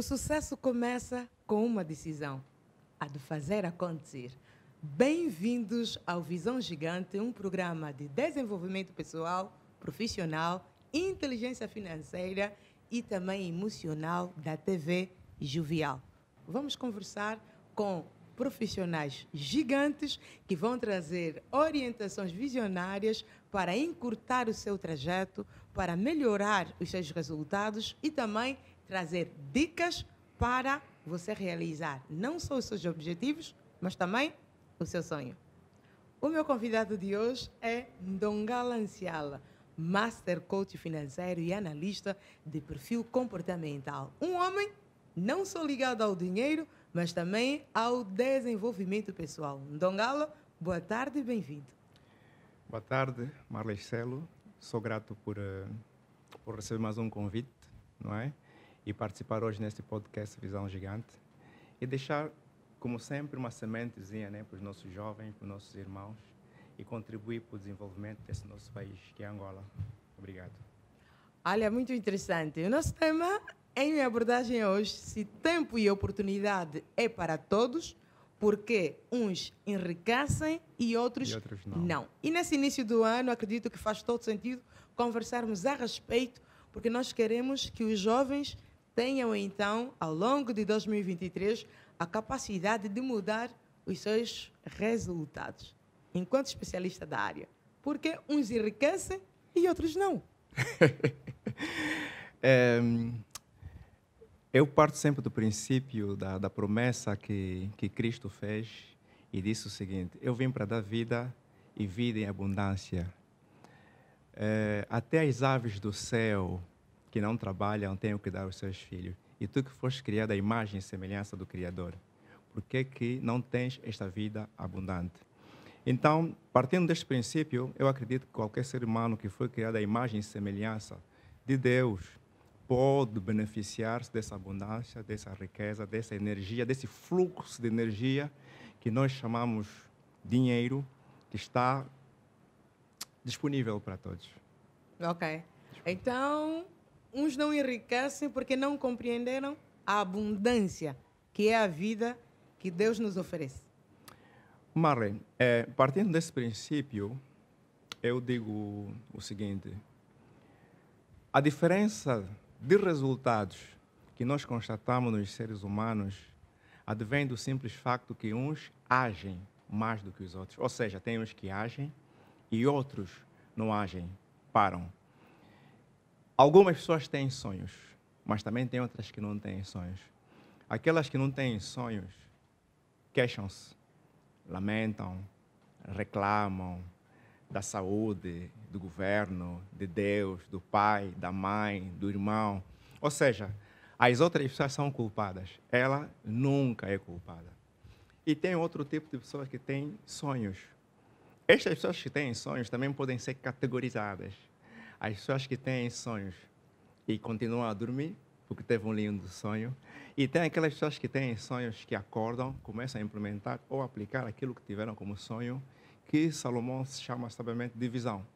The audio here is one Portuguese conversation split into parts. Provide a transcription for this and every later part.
O sucesso começa com uma decisão: a de fazer acontecer. Bem-vindos ao Visão Gigante, um programa de desenvolvimento pessoal, profissional, inteligência financeira e também emocional da TV Juvial. Vamos conversar com profissionais gigantes que vão trazer orientações visionárias para encurtar o seu trajeto, para melhorar os seus resultados e também trazer dicas para você realizar não só os seus objetivos, mas também o seu sonho. O meu convidado de hoje é Ndongala Anciala, Master Coach Financeiro e analista de perfil comportamental. Um homem não só ligado ao dinheiro, mas também ao desenvolvimento pessoal. Ndongala, boa tarde e bem-vindo. Boa tarde, Marley Celo. Sou grato por, eh, por receber mais um convite, não é? e participar hoje neste podcast Visão Gigante e deixar, como sempre, uma sementezinha né, para os nossos jovens, para os nossos irmãos e contribuir para o desenvolvimento desse nosso país, que é Angola. Obrigado. Olha, é muito interessante. O nosso tema em minha abordagem hoje, se tempo e oportunidade é para todos, porque uns enriquecem e outros, e outros não. não. E nesse início do ano, acredito que faz todo sentido conversarmos a respeito, porque nós queremos que os jovens tenham então, ao longo de 2023, a capacidade de mudar os seus resultados, enquanto especialista da área. Porque uns enriquecem e outros não. é, eu parto sempre do princípio da, da promessa que, que Cristo fez e disse o seguinte: Eu vim para dar vida e vida em abundância. É, até as aves do céu que não trabalham têm que dar aos seus filhos. E tu que foste criado à imagem e semelhança do Criador, por que, que não tens esta vida abundante? Então, partindo deste princípio, eu acredito que qualquer ser humano que foi criado à imagem e semelhança de Deus pode beneficiar-se dessa abundância, dessa riqueza, dessa energia, desse fluxo de energia que nós chamamos dinheiro, que está disponível para todos. Ok. Então, uns não enriquecem porque não compreenderam a abundância que é a vida que Deus nos oferece. Marlene, é, partindo desse princípio, eu digo o seguinte: a diferença de resultados que nós constatamos nos seres humanos advém do simples facto que uns agem mais do que os outros. Ou seja, tem uns que agem e outros não agem, param. Algumas pessoas têm sonhos, mas também tem outras que não têm sonhos. Aquelas que não têm sonhos queixam-se, lamentam, reclamam da saúde, do governo, de Deus, do pai, da mãe, do irmão. Ou seja, as outras pessoas são culpadas. Ela nunca é culpada. E tem outro tipo de pessoas que têm sonhos. Estas pessoas que têm sonhos também podem ser categorizadas as pessoas que têm sonhos e continuam a dormir, porque teve um lindo sonho. E tem aquelas pessoas que têm sonhos que acordam, começam a implementar ou aplicar aquilo que tiveram como sonho, que Salomão chama sabiamente de visão.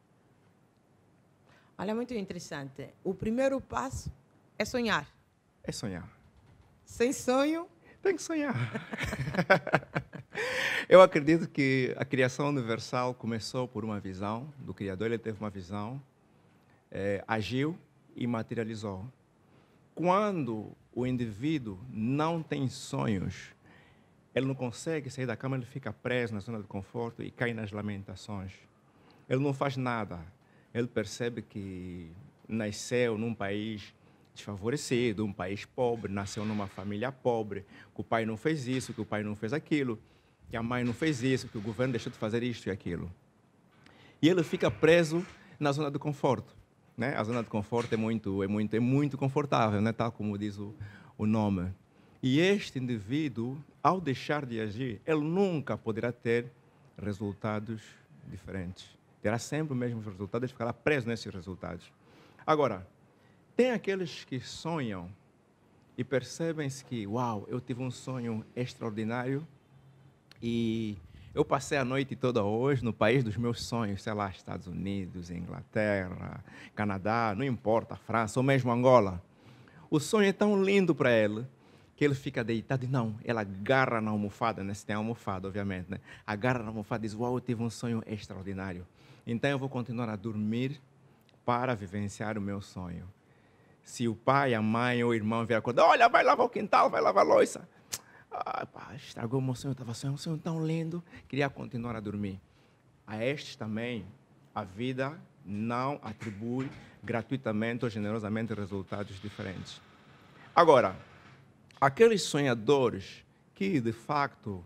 Olha, muito interessante. O primeiro passo é sonhar. É sonhar. Sem sonho? Tem que sonhar. Eu acredito que a criação universal começou por uma visão do Criador, ele teve uma visão é, agiu e materializou. Quando o indivíduo não tem sonhos, ele não consegue sair da cama, ele fica preso na zona de conforto e cai nas lamentações. Ele não faz nada. Ele percebe que nasceu num país desfavorecido, um país pobre, nasceu numa família pobre, que o pai não fez isso, que o pai não fez aquilo, que a mãe não fez isso, que o governo deixou de fazer isto e aquilo. E ele fica preso na zona de conforto né? A zona de conforto é muito, é muito, é muito confortável, né? Tal como diz o, o nome. E este indivíduo, ao deixar de agir, ele nunca poderá ter resultados diferentes. Terá sempre o mesmo resultado e ficará preso nesses resultados. Agora, tem aqueles que sonham e percebem-se que, uau, eu tive um sonho extraordinário e eu passei a noite toda hoje no país dos meus sonhos, sei lá, Estados Unidos, Inglaterra, Canadá, não importa, França ou mesmo Angola. O sonho é tão lindo para ele que ele fica deitado e não, ela agarra na almofada, né? se tem almofada, obviamente, né? agarra na almofada e diz: Uau, eu tive um sonho extraordinário. Então eu vou continuar a dormir para vivenciar o meu sonho. Se o pai, a mãe ou o irmão vier acordar, olha, vai lavar o quintal, vai lavar a louça ah, pá, estragou meu sonho, estava sonhando um sonho tão lindo, queria continuar a dormir. A estes também, a vida não atribui gratuitamente ou generosamente resultados diferentes. Agora, aqueles sonhadores que de facto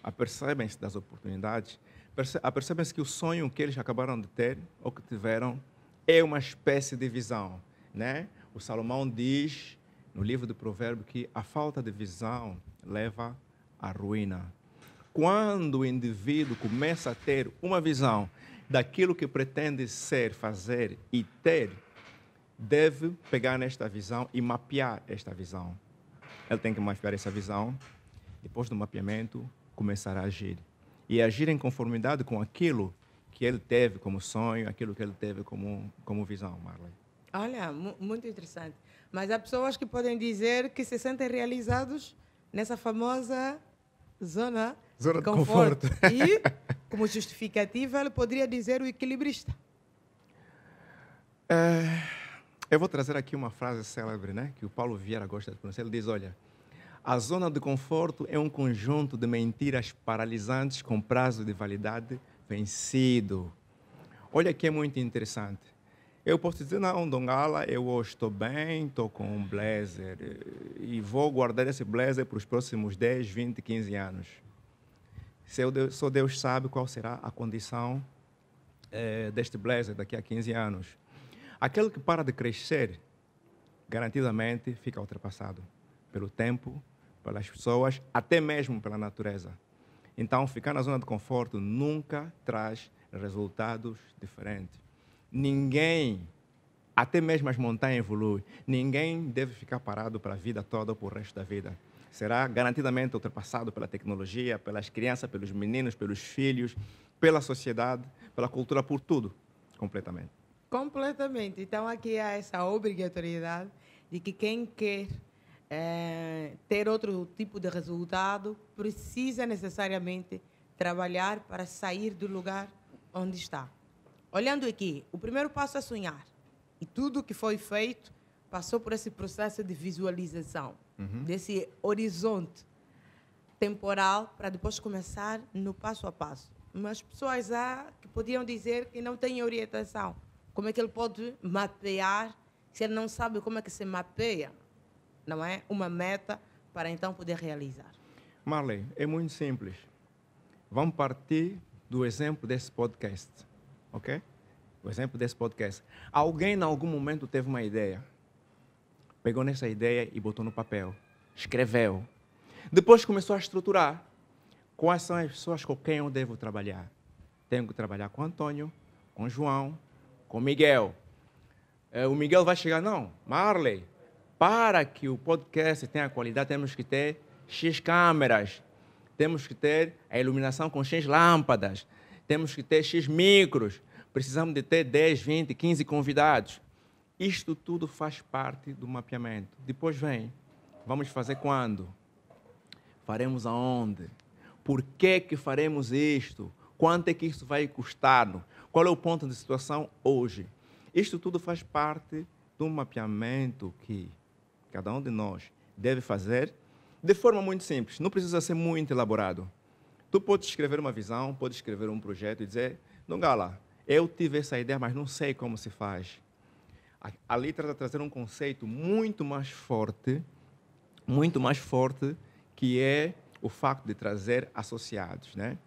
apercebem-se das oportunidades, apercebem-se que o sonho que eles acabaram de ter ou que tiveram é uma espécie de visão, né? O Salomão diz no livro do Provérbio que a falta de visão leva à ruína. Quando o indivíduo começa a ter uma visão daquilo que pretende ser, fazer e ter, deve pegar nesta visão e mapear esta visão. Ele tem que mapear essa visão. Depois do mapeamento, começar a agir. E agir em conformidade com aquilo que ele teve como sonho, aquilo que ele teve como, como visão, Marley. Olha, muito interessante. Mas há pessoas que podem dizer que se sentem realizados nessa famosa zona, zona de, conforto. conforto. E, como justificativa, ele poderia dizer o equilibrista. É, eu vou trazer aqui uma frase célebre, né, que o Paulo Vieira gosta de pronunciar. Ele diz: Olha, a zona de conforto é um conjunto de mentiras paralisantes com prazo de validade vencido. Olha que é muito interessante. Eu posso dizer, não, Dongala, eu hoje estou bem, estou com um blazer eh, e vou guardar esse blazer para os próximos 10, 20, 15 anos. Se Deus, só Deus sabe qual será a condição eh, deste blazer daqui a 15 anos. Aquele que para de crescer, garantidamente fica ultrapassado pelo tempo, pelas pessoas, até mesmo pela natureza. Então, ficar na zona de conforto nunca traz resultados diferentes. Ninguém, até mesmo as montanhas evoluem, ninguém deve ficar parado para a vida toda ou para o resto da vida. Será garantidamente ultrapassado pela tecnologia, pelas crianças, pelos meninos, pelos filhos, pela sociedade, pela cultura, por tudo, completamente. Completamente. Então, aqui há essa obrigatoriedade de que quem quer é, ter outro tipo de resultado precisa necessariamente trabalhar para sair do lugar onde está. Olhando aqui, o primeiro passo é sonhar. E tudo que foi feito passou por esse processo de visualização, uhum. desse horizonte temporal, para depois começar no passo a passo. Mas pessoas há que podiam dizer que não têm orientação. Como é que ele pode mapear se ele não sabe como é que se mapeia, não é? Uma meta para então poder realizar. Marley, é muito simples. Vamos partir do exemplo desse podcast ok? O exemplo desse podcast. Alguém, em algum momento, teve uma ideia, pegou nessa ideia e botou no papel, escreveu. Depois começou a estruturar. Quais são as pessoas com quem eu devo trabalhar? Tenho que trabalhar com Antônio, com João, com Miguel. É, o Miguel vai chegar, não, Marley, para que o podcast tenha qualidade, temos que ter X câmeras, temos que ter a iluminação com X lâmpadas, temos que ter X micros, precisamos de ter 10, 20, 15 convidados. Isto tudo faz parte do mapeamento. Depois vem, vamos fazer quando? Faremos aonde? Por que que faremos isto? Quanto é que isso vai custar? Qual é o ponto de situação hoje? Isto tudo faz parte do mapeamento que cada um de nós deve fazer de forma muito simples, não precisa ser muito elaborado. Tu pode escrever uma visão, pode escrever um projeto e dizer, no gala, eu tive essa ideia, mas não sei como se faz. A, a lei trata tá trazer um conceito muito mais forte, muito mais forte, que é o facto de trazer associados, né?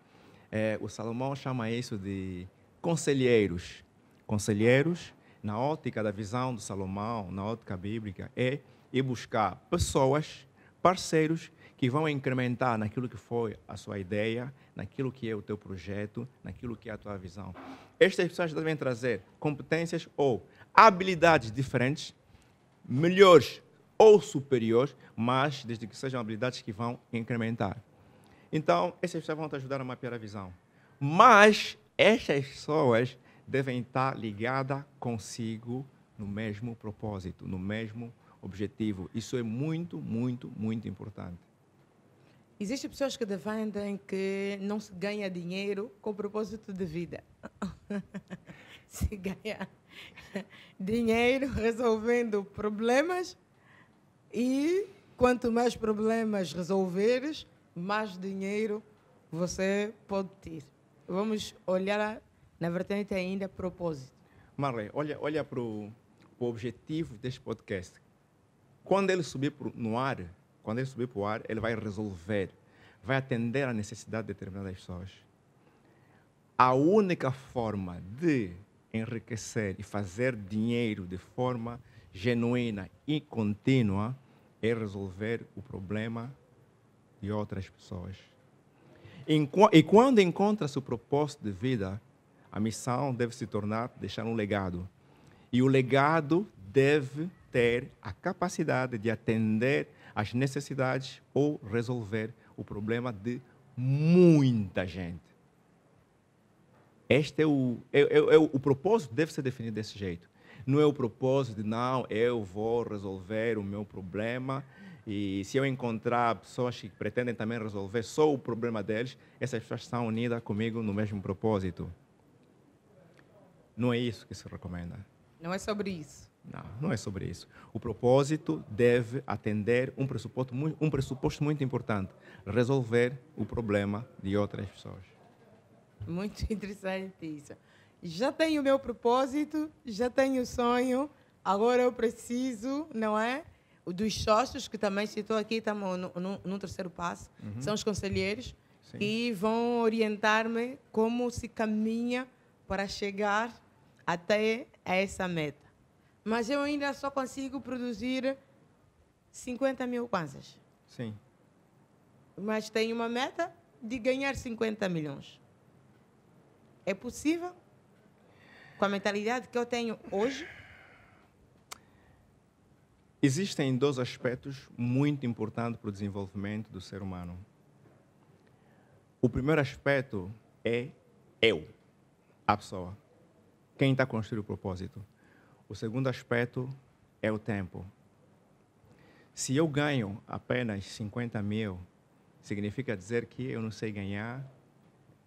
É, o Salomão chama isso de conselheiros. Conselheiros, na ótica da visão do Salomão, na ótica bíblica, é ir buscar pessoas, parceiros que vão incrementar naquilo que foi a sua ideia, naquilo que é o teu projeto, naquilo que é a tua visão. Estas pessoas devem trazer competências ou habilidades diferentes, melhores ou superiores, mas desde que sejam habilidades que vão incrementar. Então, essas pessoas vão te ajudar a mapear a visão. Mas estas pessoas devem estar ligadas consigo no mesmo propósito, no mesmo objetivo. Isso é muito, muito, muito importante. Existem pessoas que defendem que não se ganha dinheiro com propósito de vida. se ganha dinheiro resolvendo problemas e quanto mais problemas resolveres, mais dinheiro você pode ter. Vamos olhar na vertente ainda propósito. Marley, olha, olha para o objetivo deste podcast. Quando ele subir pro, no ar, quando ele subir para o ar, ele vai resolver, vai atender à necessidade de determinadas pessoas. A única forma de enriquecer e fazer dinheiro de forma genuína e contínua é resolver o problema de outras pessoas. E quando encontra-se o propósito de vida, a missão deve se tornar deixar um legado. E o legado deve ter a capacidade de atender as necessidades ou resolver o problema de muita gente. Este é o, é, é, é o, o propósito deve ser definido desse jeito. Não é o propósito de, não, eu vou resolver o meu problema e se eu encontrar pessoas que pretendem também resolver só o problema deles, essas pessoas estão unidas comigo no mesmo propósito. Não é isso que se recomenda. Não é sobre isso. Não, não é sobre isso. O propósito deve atender um pressuposto, muito, um pressuposto muito importante: resolver o problema de outras pessoas. Muito interessante isso. Já tenho o meu propósito, já tenho o sonho, agora eu preciso, não é? Dos sócios, que também citou aqui, estamos no terceiro passo, uhum. são os conselheiros, Sim. que vão orientar-me como se caminha para chegar até a essa meta. Mas eu ainda só consigo produzir 50 mil kwanzas. Sim. Mas tenho uma meta de ganhar 50 milhões. É possível? Com a mentalidade que eu tenho hoje? Existem dois aspectos muito importantes para o desenvolvimento do ser humano. O primeiro aspecto é eu, a pessoa. Quem está construindo o propósito? O segundo aspecto é o tempo. Se eu ganho apenas 50 mil, significa dizer que eu não sei ganhar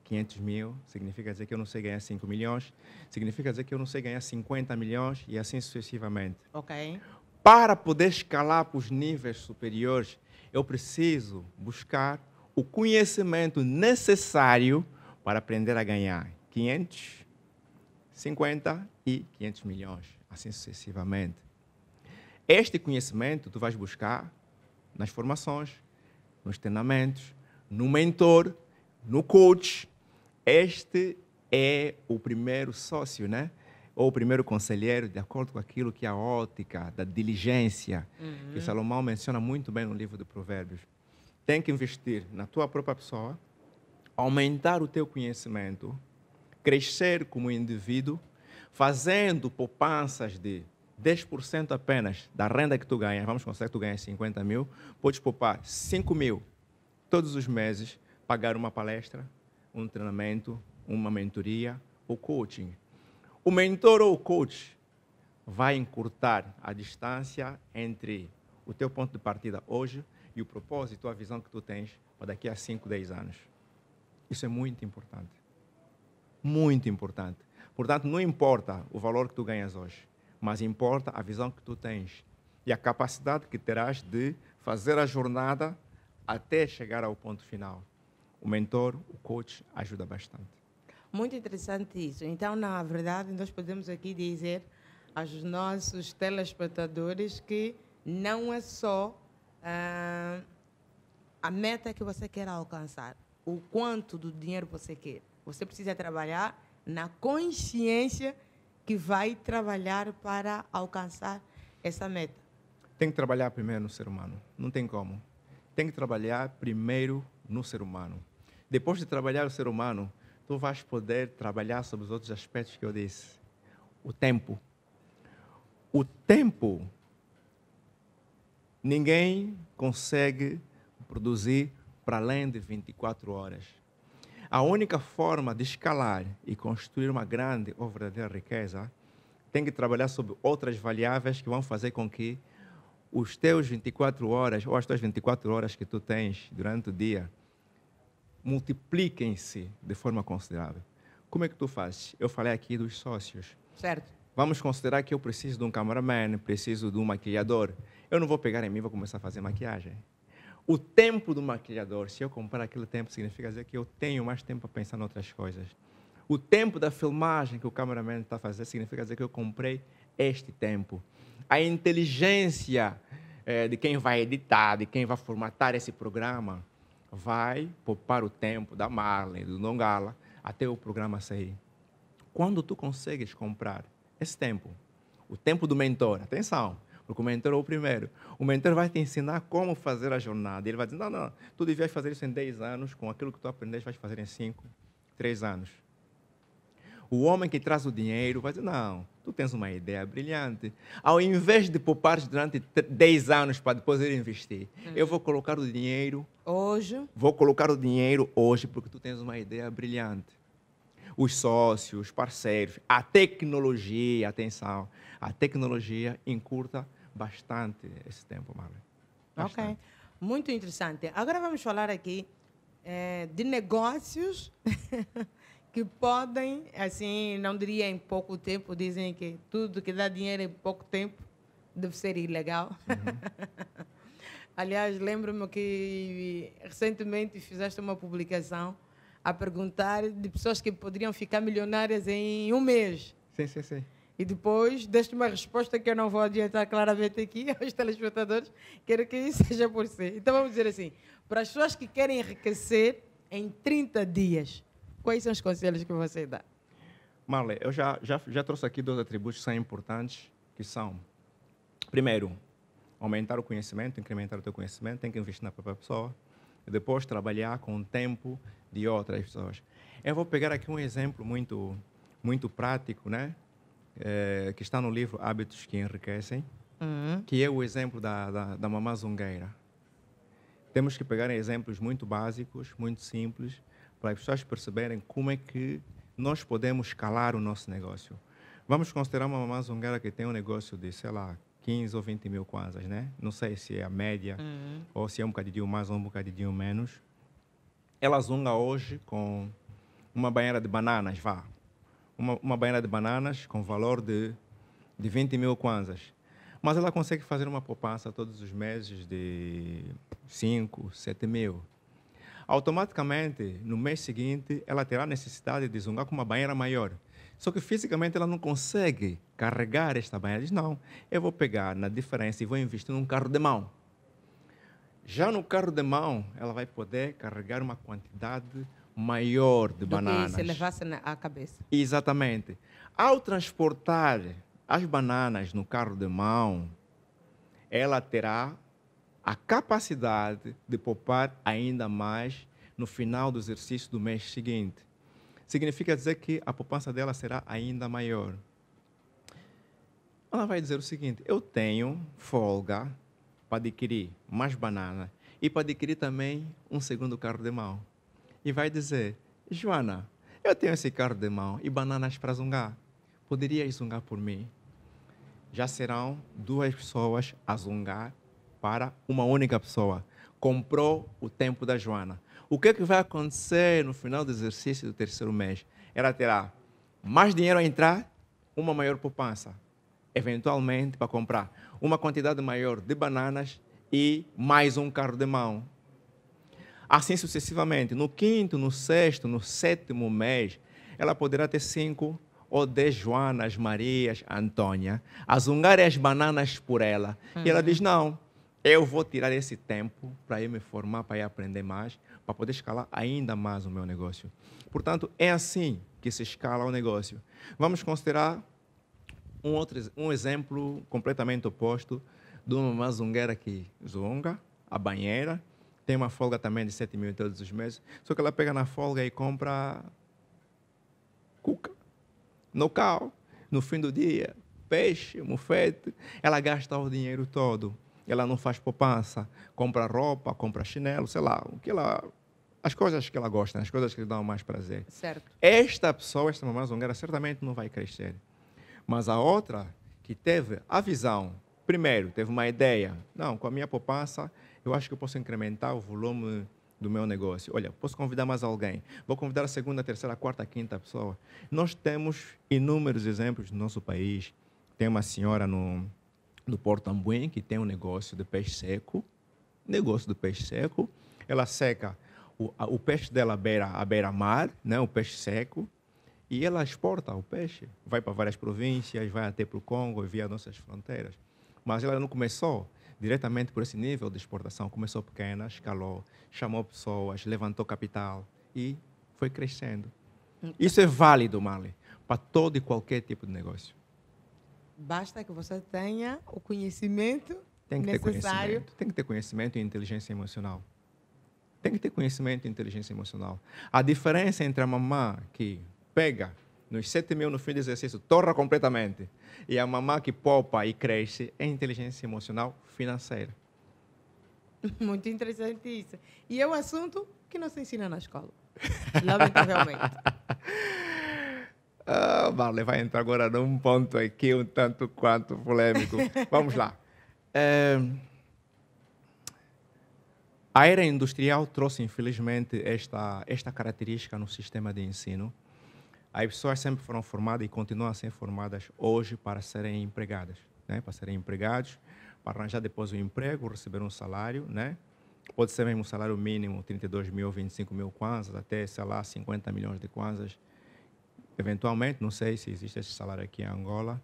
500 mil, significa dizer que eu não sei ganhar 5 milhões, significa dizer que eu não sei ganhar 50 milhões e assim sucessivamente. Ok. Para poder escalar para os níveis superiores, eu preciso buscar o conhecimento necessário para aprender a ganhar 500, 50 e 500 milhões assim sucessivamente. Este conhecimento tu vais buscar nas formações, nos treinamentos, no mentor, no coach. Este é o primeiro sócio, né? Ou o primeiro conselheiro, de acordo com aquilo que é a ótica da diligência, uhum. que Salomão menciona muito bem no livro de Provérbios. Tem que investir na tua própria pessoa, aumentar o teu conhecimento, crescer como indivíduo fazendo poupanças de 10% apenas da renda que tu ganha, vamos considerar que tu ganha 50 mil, podes poupar 5 mil todos os meses, pagar uma palestra, um treinamento, uma mentoria ou coaching. O mentor ou o coach vai encurtar a distância entre o teu ponto de partida hoje e o propósito, a visão que tu tens para daqui a 5, 10 anos. Isso é muito importante. Muito importante. Portanto, não importa o valor que tu ganhas hoje, mas importa a visão que tu tens e a capacidade que terás de fazer a jornada até chegar ao ponto final. O mentor, o coach, ajuda bastante. Muito interessante isso. Então, na verdade, nós podemos aqui dizer aos nossos telespectadores que não é só ah, a meta que você quer alcançar, o quanto do dinheiro você quer. Você precisa trabalhar na consciência que vai trabalhar para alcançar essa meta? Tem que trabalhar primeiro no ser humano. Não tem como. Tem que trabalhar primeiro no ser humano. Depois de trabalhar o ser humano, tu vais poder trabalhar sobre os outros aspectos que eu disse. O tempo. O tempo. Ninguém consegue produzir para além de 24 horas. A única forma de escalar e construir uma grande ou verdadeira riqueza tem que trabalhar sobre outras variáveis que vão fazer com que os teus 24 horas ou as tuas 24 horas que tu tens durante o dia multipliquem-se de forma considerável. Como é que tu fazes? Eu falei aqui dos sócios. Certo. Vamos considerar que eu preciso de um cameraman, preciso de um maquiador. Eu não vou pegar em mim e vou começar a fazer maquiagem o tempo do maquilhador, se eu comprar aquele tempo, significa dizer que eu tenho mais tempo para pensar em outras coisas. O tempo da filmagem que o cameraman está fazendo significa dizer que eu comprei este tempo. A inteligência eh, de quem vai editar, de quem vai formatar esse programa, vai poupar o tempo da Marlene, do Nongala, até o programa sair. Quando tu consegues comprar esse tempo, o tempo do mentor, atenção, porque o mentor é o primeiro. O mentor vai te ensinar como fazer a jornada. Ele vai dizer: não, não, tu devias fazer isso em 10 anos, com aquilo que tu aprendeste, vais fazer em 5, 3 anos. O homem que traz o dinheiro vai dizer: não, tu tens uma ideia brilhante. Ao invés de poupar durante 10 anos para depois ir investir, hum. eu vou colocar o dinheiro. Hoje. Vou colocar o dinheiro hoje, porque tu tens uma ideia brilhante. Os sócios, os parceiros, a tecnologia, atenção, a tecnologia encurta bastante esse tempo, Marley. Bastante. Ok, muito interessante. Agora vamos falar aqui é, de negócios que podem, assim, não diria em pouco tempo, dizem que tudo que dá dinheiro em pouco tempo deve ser ilegal. Uhum. Aliás, lembro-me que recentemente fizeste uma publicação a perguntar de pessoas que poderiam ficar milionárias em um mês. Sim, sim, sim. E depois deste uma resposta que eu não vou adiantar claramente aqui aos telespectadores, quero que isso seja por si. Então vamos dizer assim: para as pessoas que querem enriquecer em 30 dias, quais são os conselhos que você dá? Marley, eu já, já, já trouxe aqui dois atributos que são importantes, que são, primeiro, aumentar o conhecimento, incrementar o teu conhecimento, tem que investir na própria pessoa, e depois trabalhar com o tempo de outras pessoas. Eu vou pegar aqui um exemplo muito, muito prático, né? é, que está no livro Hábitos que Enriquecem, uhum. que é o exemplo da, da, da mamá zungueira. Temos que pegar exemplos muito básicos, muito simples, para as pessoas perceberem como é que nós podemos escalar o nosso negócio. Vamos considerar uma mamá zungueira que tem um negócio de, sei lá, 15 ou 20 mil kwanzas, né? Não sei se é a média uhum. ou se é um bocadinho mais ou um bocadinho menos. Ela zunga hoje com uma banheira de bananas, vá uma, uma banheira de bananas com valor de, de 20 mil kwanzas. Mas ela consegue fazer uma poupança todos os meses de 5, 7 mil. Automaticamente, no mês seguinte, ela terá necessidade de zungar com uma banheira maior. Só que fisicamente ela não consegue carregar esta banheira. Diz, não, eu vou pegar na diferença e vou investir num carro de mão. Já no carro de mão, ela vai poder carregar uma quantidade maior de Do bananas. Que se levasse a cabeça. Exatamente. Ao transportar as bananas no carro de mão, ela terá a capacidade de poupar ainda mais no final do exercício do mês seguinte. Significa dizer que a poupança dela será ainda maior. Ela vai dizer o seguinte: eu tenho folga para adquirir mais banana e para adquirir também um segundo carro de mão e vai dizer: Joana, eu tenho esse carro de mão e bananas para zungar. Poderias zungar por mim? Já serão duas pessoas a zungar para uma única pessoa. Comprou o tempo da Joana. O que, é que vai acontecer no final do exercício do terceiro mês? Ela terá mais dinheiro a entrar, uma maior poupança, eventualmente para comprar uma quantidade maior de bananas e mais um carro de mão Assim sucessivamente, no quinto, no sexto, no sétimo mês, ela poderá ter cinco ou dez Joanas, Marias, Antônia, as as bananas por ela. Uhum. E ela diz: Não, eu vou tirar esse tempo para eu me formar, para ir aprender mais, para poder escalar ainda mais o meu negócio. Portanto, é assim que se escala o negócio. Vamos considerar um outro um exemplo completamente oposto de uma mazungueira que zunga a banheira tem uma folga também de 7 mil todos os meses, só que ela pega na folga e compra cuca, cal no fim do dia, peixe, mufete. Ela gasta o dinheiro todo. Ela não faz poupança. Compra roupa, compra chinelo, sei lá, o que ela. As coisas que ela gosta, as coisas que lhe dão mais prazer. Certo. Esta pessoa, esta mamãe zongueira, certamente não vai crescer. Mas a outra que teve a visão, primeiro, teve uma ideia. Não, com a minha poupança eu acho que eu posso incrementar o volume do meu negócio. Olha, posso convidar mais alguém. Vou convidar a segunda, a terceira, a quarta, a quinta pessoa. Nós temos inúmeros exemplos no nosso país. Tem uma senhora no, no Porto Ambuim que tem um negócio de peixe seco. Negócio de peixe seco. Ela seca o, a, o peixe dela à beira-mar, beira né? o peixe seco. E ela exporta o peixe. Vai para várias províncias, vai até para o Congo, via nossas fronteiras. Mas ela não começou diretamente por esse nível de exportação. Começou pequena, escalou, chamou pessoas, levantou capital e foi crescendo. Então, Isso é válido, Mali, para todo e qualquer tipo de negócio. Basta que você tenha o conhecimento tem que necessário. Ter conhecimento, tem que ter conhecimento e inteligência emocional. Tem que ter conhecimento e inteligência emocional. A diferença entre a mamã que pega nos 7 mil no fim do exercício, torra completamente. E a mamá que poupa e cresce é inteligência emocional financeira. Muito interessante isso. E é um assunto que não se ensina na escola. Lamentavelmente. ah, Marley vai entrar agora num ponto aqui um tanto quanto polêmico. Vamos lá. É... A era industrial trouxe, infelizmente, esta, esta característica no sistema de ensino as pessoas sempre foram formadas e continuam a ser formadas hoje para serem empregadas, né? para serem empregados, para arranjar depois um emprego, receber um salário, né? pode ser mesmo um salário mínimo, 32 mil, 25 mil kwanzas, até, sei lá, 50 milhões de kwanzas, eventualmente, não sei se existe esse salário aqui em Angola,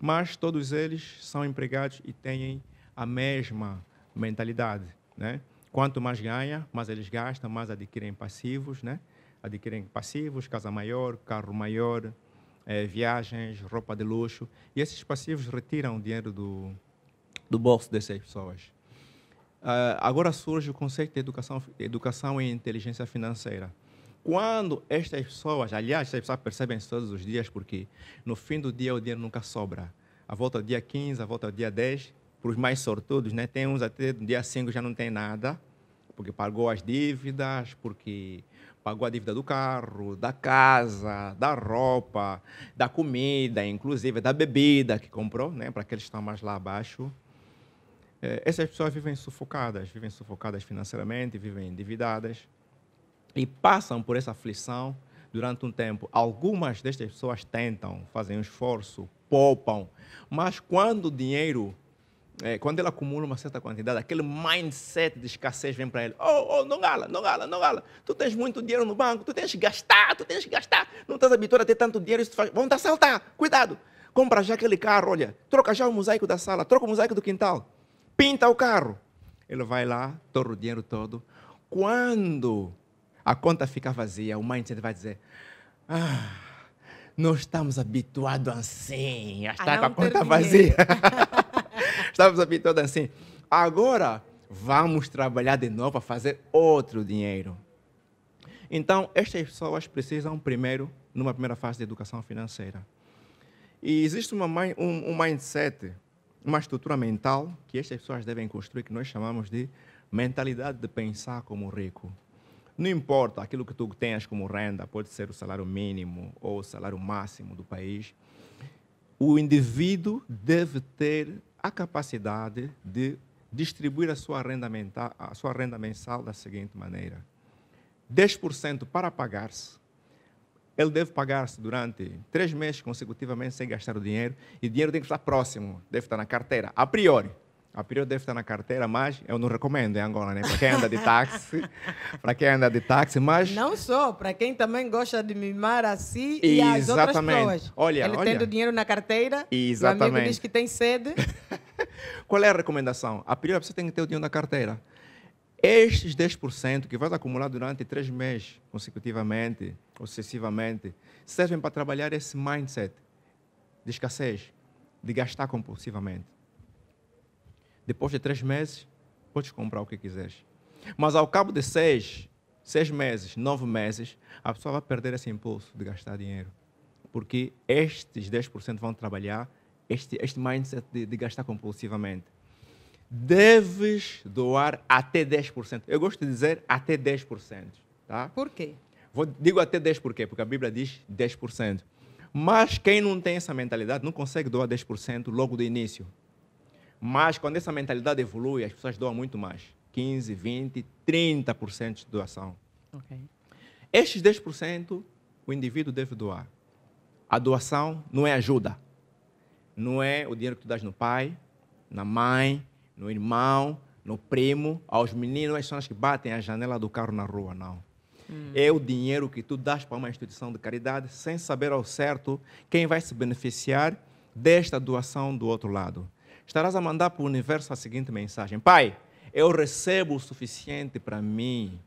mas todos eles são empregados e têm a mesma mentalidade, né? Quanto mais ganha, mais eles gastam, mais adquirem passivos, né? adquirem passivos, casa maior, carro maior, eh, viagens, roupa de luxo. E esses passivos retiram o dinheiro do, do bolso dessas pessoas. Uh, agora surge o conceito de educação, educação e inteligência financeira. Quando estas pessoas, aliás, estas pessoas percebem todos os dias, porque no fim do dia o dinheiro nunca sobra. A volta do dia 15, a volta do dia 10, para os mais sortudos, né? tem uns até no dia 5 já não tem nada, porque pagou as dívidas, porque pagou a dívida do carro, da casa, da roupa, da comida, inclusive da bebida que comprou, né, para aqueles que estão mais lá abaixo. É, essas pessoas vivem sufocadas, vivem sufocadas financeiramente, vivem endividadas e passam por essa aflição durante um tempo. Algumas destas pessoas tentam, fazem um esforço, poupam, mas quando o dinheiro é, quando ele acumula uma certa quantidade, aquele mindset de escassez vem para ele. Oh, oh, não gala, não gala, não gala. Tu tens muito dinheiro no banco, tu tens que gastar, tu tens que gastar. Não estás habituado a ter tanto dinheiro, isso faz... vão te assaltar. Cuidado. Compra já aquele carro, olha, troca já o mosaico da sala, troca o mosaico do quintal, pinta o carro. Ele vai lá, torra o dinheiro todo. Quando a conta fica vazia, o mindset vai dizer: Ah, não estamos habituados assim, a estar a com a conta vazia. Estávamos habituados então, é assim. Agora vamos trabalhar de novo para fazer outro dinheiro. Então, estas pessoas precisam primeiro, numa primeira fase de educação financeira. E existe uma, um, um mindset, uma estrutura mental que estas pessoas devem construir, que nós chamamos de mentalidade de pensar como rico. Não importa aquilo que tu tenhas como renda, pode ser o salário mínimo ou o salário máximo do país, o indivíduo deve ter a capacidade de distribuir a sua renda, mental, a sua renda mensal da seguinte maneira: 10% para pagar-se. Ele deve pagar-se durante três meses consecutivamente sem gastar o dinheiro, e o dinheiro tem que estar próximo, deve estar na carteira, a priori. A período deve estar na carteira, mas eu não recomendo em Angola, né? Para quem anda de táxi, para quem anda de táxi, mas... Não só, para quem também gosta de mimar a si e, e as outras pessoas. Olha, Ele olha. tendo dinheiro na carteira, Exatamente. o amigo diz que tem sede. Qual é a recomendação? A primeira pessoa tem que ter o dinheiro na carteira. Estes 10% que vais acumular durante três meses consecutivamente, sucessivamente, servem para trabalhar esse mindset de escassez, de gastar compulsivamente. Depois de três meses, podes comprar o que quiseres. Mas ao cabo de seis, seis meses, nove meses, a pessoa vai perder esse impulso de gastar dinheiro. Porque estes 10% vão trabalhar este, este mindset de, de gastar compulsivamente. Deves doar até 10%. Eu gosto de dizer até 10%. Tá? Por quê? Vou, digo até 10 por quê? Porque a Bíblia diz 10%. Mas quem não tem essa mentalidade não consegue doar 10% logo do início. Mas quando essa mentalidade evolui, as pessoas doam muito mais. 15, 20, 30% de doação. Okay. Estes 10%, o indivíduo deve doar. A doação não é ajuda. Não é o dinheiro que tu dás no pai, na mãe, no irmão, no primo, aos meninos, as pessoas que batem a janela do carro na rua, não. Hum. É o dinheiro que tu dás para uma instituição de caridade sem saber ao certo quem vai se beneficiar desta doação do outro lado estarás a mandar para o universo a seguinte mensagem: Pai, eu recebo o suficiente para mim.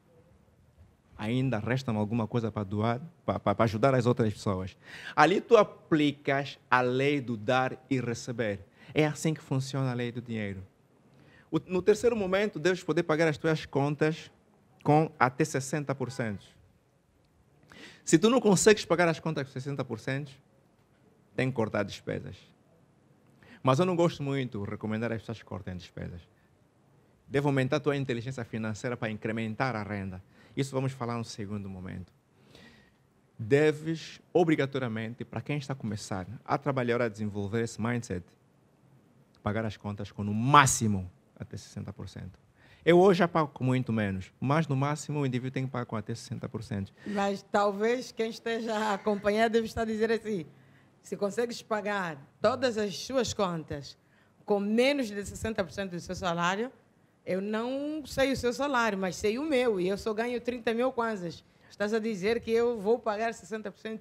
Ainda resta alguma coisa para doar, para, para ajudar as outras pessoas. Ali tu aplicas a lei do dar e receber. É assim que funciona a lei do dinheiro. No terceiro momento, deves poder pagar as tuas contas com até 60%. Se tu não consegues pagar as contas com 60%, tem que cortar despesas. Mas eu não gosto muito recomendar as pessoas que cortem despesas. Deve aumentar a tua inteligência financeira para incrementar a renda. Isso vamos falar no segundo momento. Deves, obrigatoriamente, para quem está a começar a trabalhar, a desenvolver esse mindset, pagar as contas com no máximo até 60%. Eu hoje já pago com muito menos, mas no máximo o indivíduo tem que pagar com até 60%. Mas talvez quem esteja a acompanhar deve estar a dizer assim: se consegues pagar todas as suas contas com menos de 60% do seu salário, eu não sei o seu salário, mas sei o meu, e eu só ganho 30 mil kwanzas. Estás a dizer que eu vou pagar 60%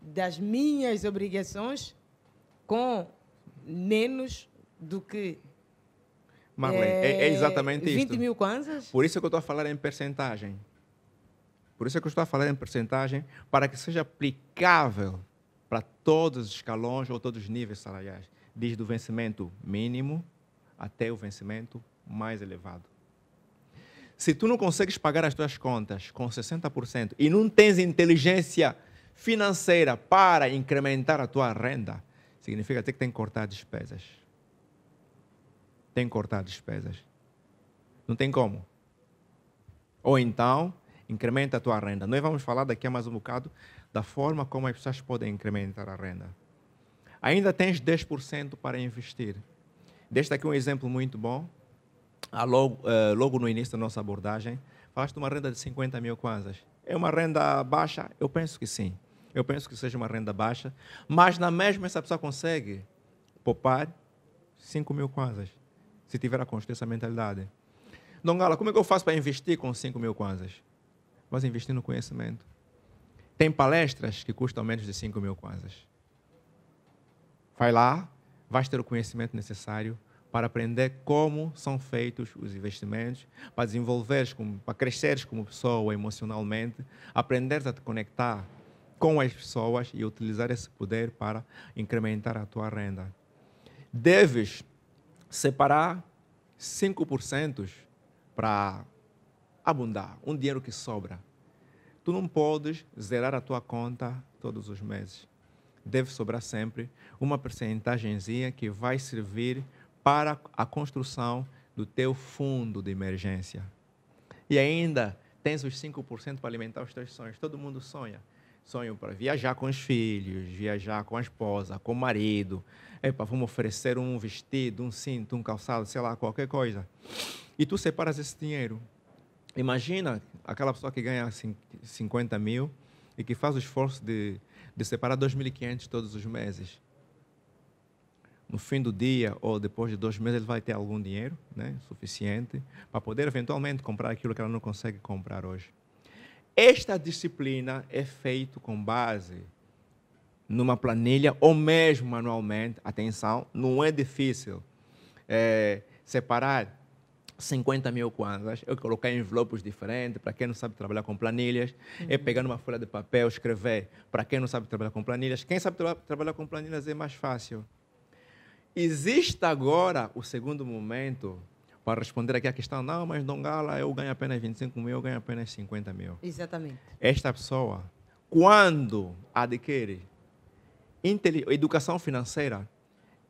das minhas obrigações com menos do que. Marlene, é, é eh, exatamente 20 isso. 20 mil kwanzas? Por isso que eu estou a falar em percentagem. Por isso que eu estou a falar em percentagem, para que seja aplicável para todos os escalões ou todos os níveis salariais, desde o vencimento mínimo até o vencimento mais elevado. Se tu não consegues pagar as tuas contas com 60% e não tens inteligência financeira para incrementar a tua renda, significa até que tem que cortar despesas. Tem que cortar despesas. Não tem como. Ou então, incrementa a tua renda. Nós vamos falar daqui a mais um bocado da forma como as pessoas podem incrementar a renda. Ainda tens 10% para investir. Deste aqui um exemplo muito bom. Ah, logo, eh, logo no início da nossa abordagem, falaste de uma renda de 50 mil kwanzas. É uma renda baixa? Eu penso que sim. Eu penso que seja uma renda baixa. Mas, na mesma, essa pessoa consegue poupar 5 mil kwanzas, se tiver a consciência essa mentalidade. Dongala, como é que eu faço para investir com 5 mil kwanzas? Mas investir no conhecimento. Tem palestras que custam menos de 5 mil kwanzas. Vai lá, vais ter o conhecimento necessário para aprender como são feitos os investimentos, para desenvolveres, para cresceres como pessoa emocionalmente, aprenderes a te conectar com as pessoas e utilizar esse poder para incrementar a tua renda. Deves separar 5% para abundar, um dinheiro que sobra Tu não podes zerar a tua conta todos os meses. Deve sobrar sempre uma percentagemzinha que vai servir para a construção do teu fundo de emergência. E ainda tens os 5% para alimentar os teus sonhos. Todo mundo sonha. Sonho para viajar com os filhos, viajar com a esposa, com o marido. Epa, vamos oferecer um vestido, um cinto, um calçado, sei lá, qualquer coisa. E tu separas esse dinheiro Imagina aquela pessoa que ganha 50 mil e que faz o esforço de, de separar 2.500 todos os meses. No fim do dia ou depois de dois meses, ele vai ter algum dinheiro né, suficiente para poder eventualmente comprar aquilo que ela não consegue comprar hoje. Esta disciplina é feita com base numa planilha ou mesmo manualmente. Atenção, não é difícil é, separar 50 mil kwanzas, né? eu coloquei em envelopes diferentes, para quem não sabe trabalhar com planilhas, é uhum. é pegar uma folha de papel, escrever, para quem não sabe trabalhar com planilhas, quem sabe tra trabalhar com planilhas é mais fácil. Existe agora o segundo momento para responder aqui a questão, não, mas Dongala, eu ganho apenas 25 mil, eu ganho apenas 50 mil. Exatamente. Esta pessoa, quando adquire educação financeira,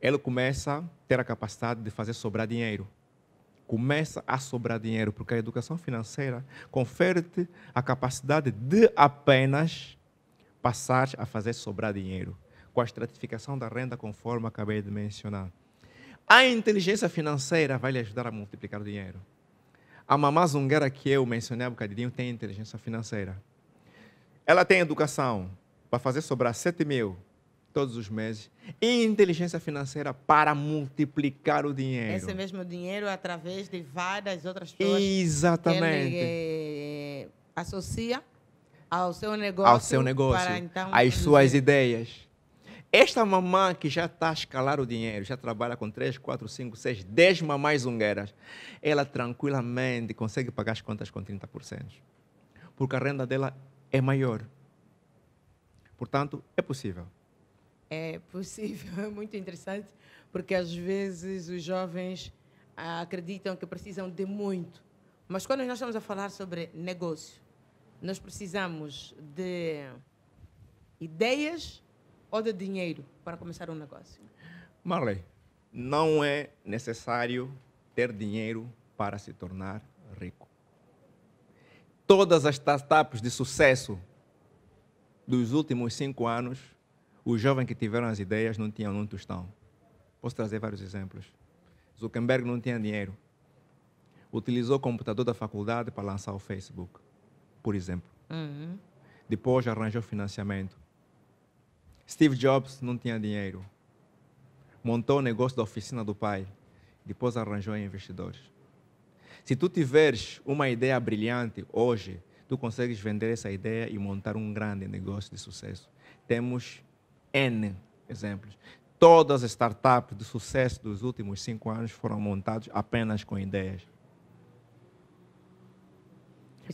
ela começa a ter a capacidade de fazer sobrar dinheiro começa a sobrar dinheiro, porque a educação financeira confere-te a capacidade de apenas passar a fazer sobrar dinheiro, com a estratificação da renda conforme acabei de mencionar. A inteligência financeira vai lhe ajudar a multiplicar o dinheiro. A mamá zungueira que eu mencionei há bocadinho tem inteligência financeira. Ela tem educação para fazer sobrar 7 mil todos os meses. E inteligência financeira para multiplicar o dinheiro. Esse mesmo dinheiro é através de várias outras pessoas. Exatamente. Que ele, eh, associa ao seu negócio. Ao seu negócio. Para, então, às suas ideias. Esta mamã que já está a escalar o dinheiro, já trabalha com 3, 4, 5, 6, 10 mamães zungueiras, ela tranquilamente consegue pagar as contas com 30%. Porque a renda dela é maior. Portanto, é possível. É possível, é muito interessante, porque às vezes os jovens ah, acreditam que precisam de muito. Mas quando nós estamos a falar sobre negócio, nós precisamos de ideias ou de dinheiro para começar um negócio? Marley, não é necessário ter dinheiro para se tornar rico. Todas as startups de sucesso dos últimos cinco anos os jovens que tiveram as ideias não tinham um tostão. Posso trazer vários exemplos. Zuckerberg não tinha dinheiro. Utilizou o computador da faculdade para lançar o Facebook, por exemplo. Uhum. Depois arranjou financiamento. Steve Jobs não tinha dinheiro. Montou o negócio da oficina do pai. Depois arranjou investidores. Se tu tiveres uma ideia brilhante hoje, tu consegues vender essa ideia e montar um grande negócio de sucesso. Temos N exemplos. Todas as startups de sucesso dos últimos cinco anos foram montadas apenas com ideias.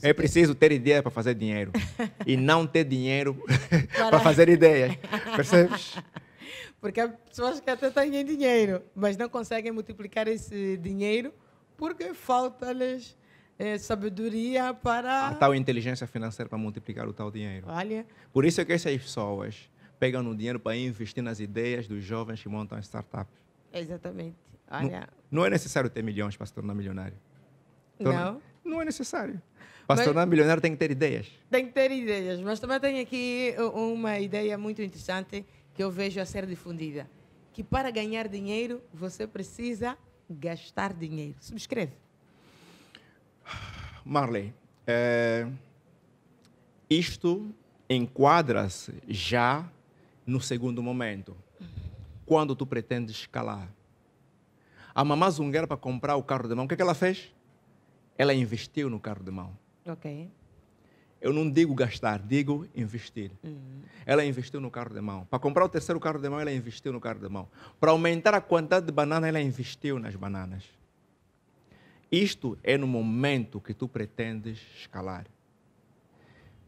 É preciso ter ideia para fazer dinheiro. e não ter dinheiro para fazer ideias. Percebes? Porque as pessoas que até têm dinheiro, mas não conseguem multiplicar esse dinheiro porque falta-lhes é, sabedoria para. A tal inteligência financeira para multiplicar o tal dinheiro. Olha. Por isso é que essas pessoas pegam o dinheiro para investir nas ideias dos jovens que montam startups. Exatamente. Olha... Não, não é necessário ter milhões para se tornar milionário. Então, não? Não é necessário. Para se tornar milionário tem que ter ideias. Tem que ter ideias, mas também tem aqui uma ideia muito interessante que eu vejo a ser difundida. Que para ganhar dinheiro, você precisa gastar dinheiro. Subscreve. Marley, é, isto enquadra-se já no segundo momento. Quando tu pretendes escalar. A mamá zungueira para comprar o carro de mão, o que, é que ela fez? Ela investiu no carro de mão. Ok. Eu não digo gastar, digo investir. Uhum. Ela investiu no carro de mão. Para comprar o terceiro carro de mão, ela investiu no carro de mão. Para aumentar a quantidade de banana, ela investiu nas bananas. Isto é no momento que tu pretendes escalar.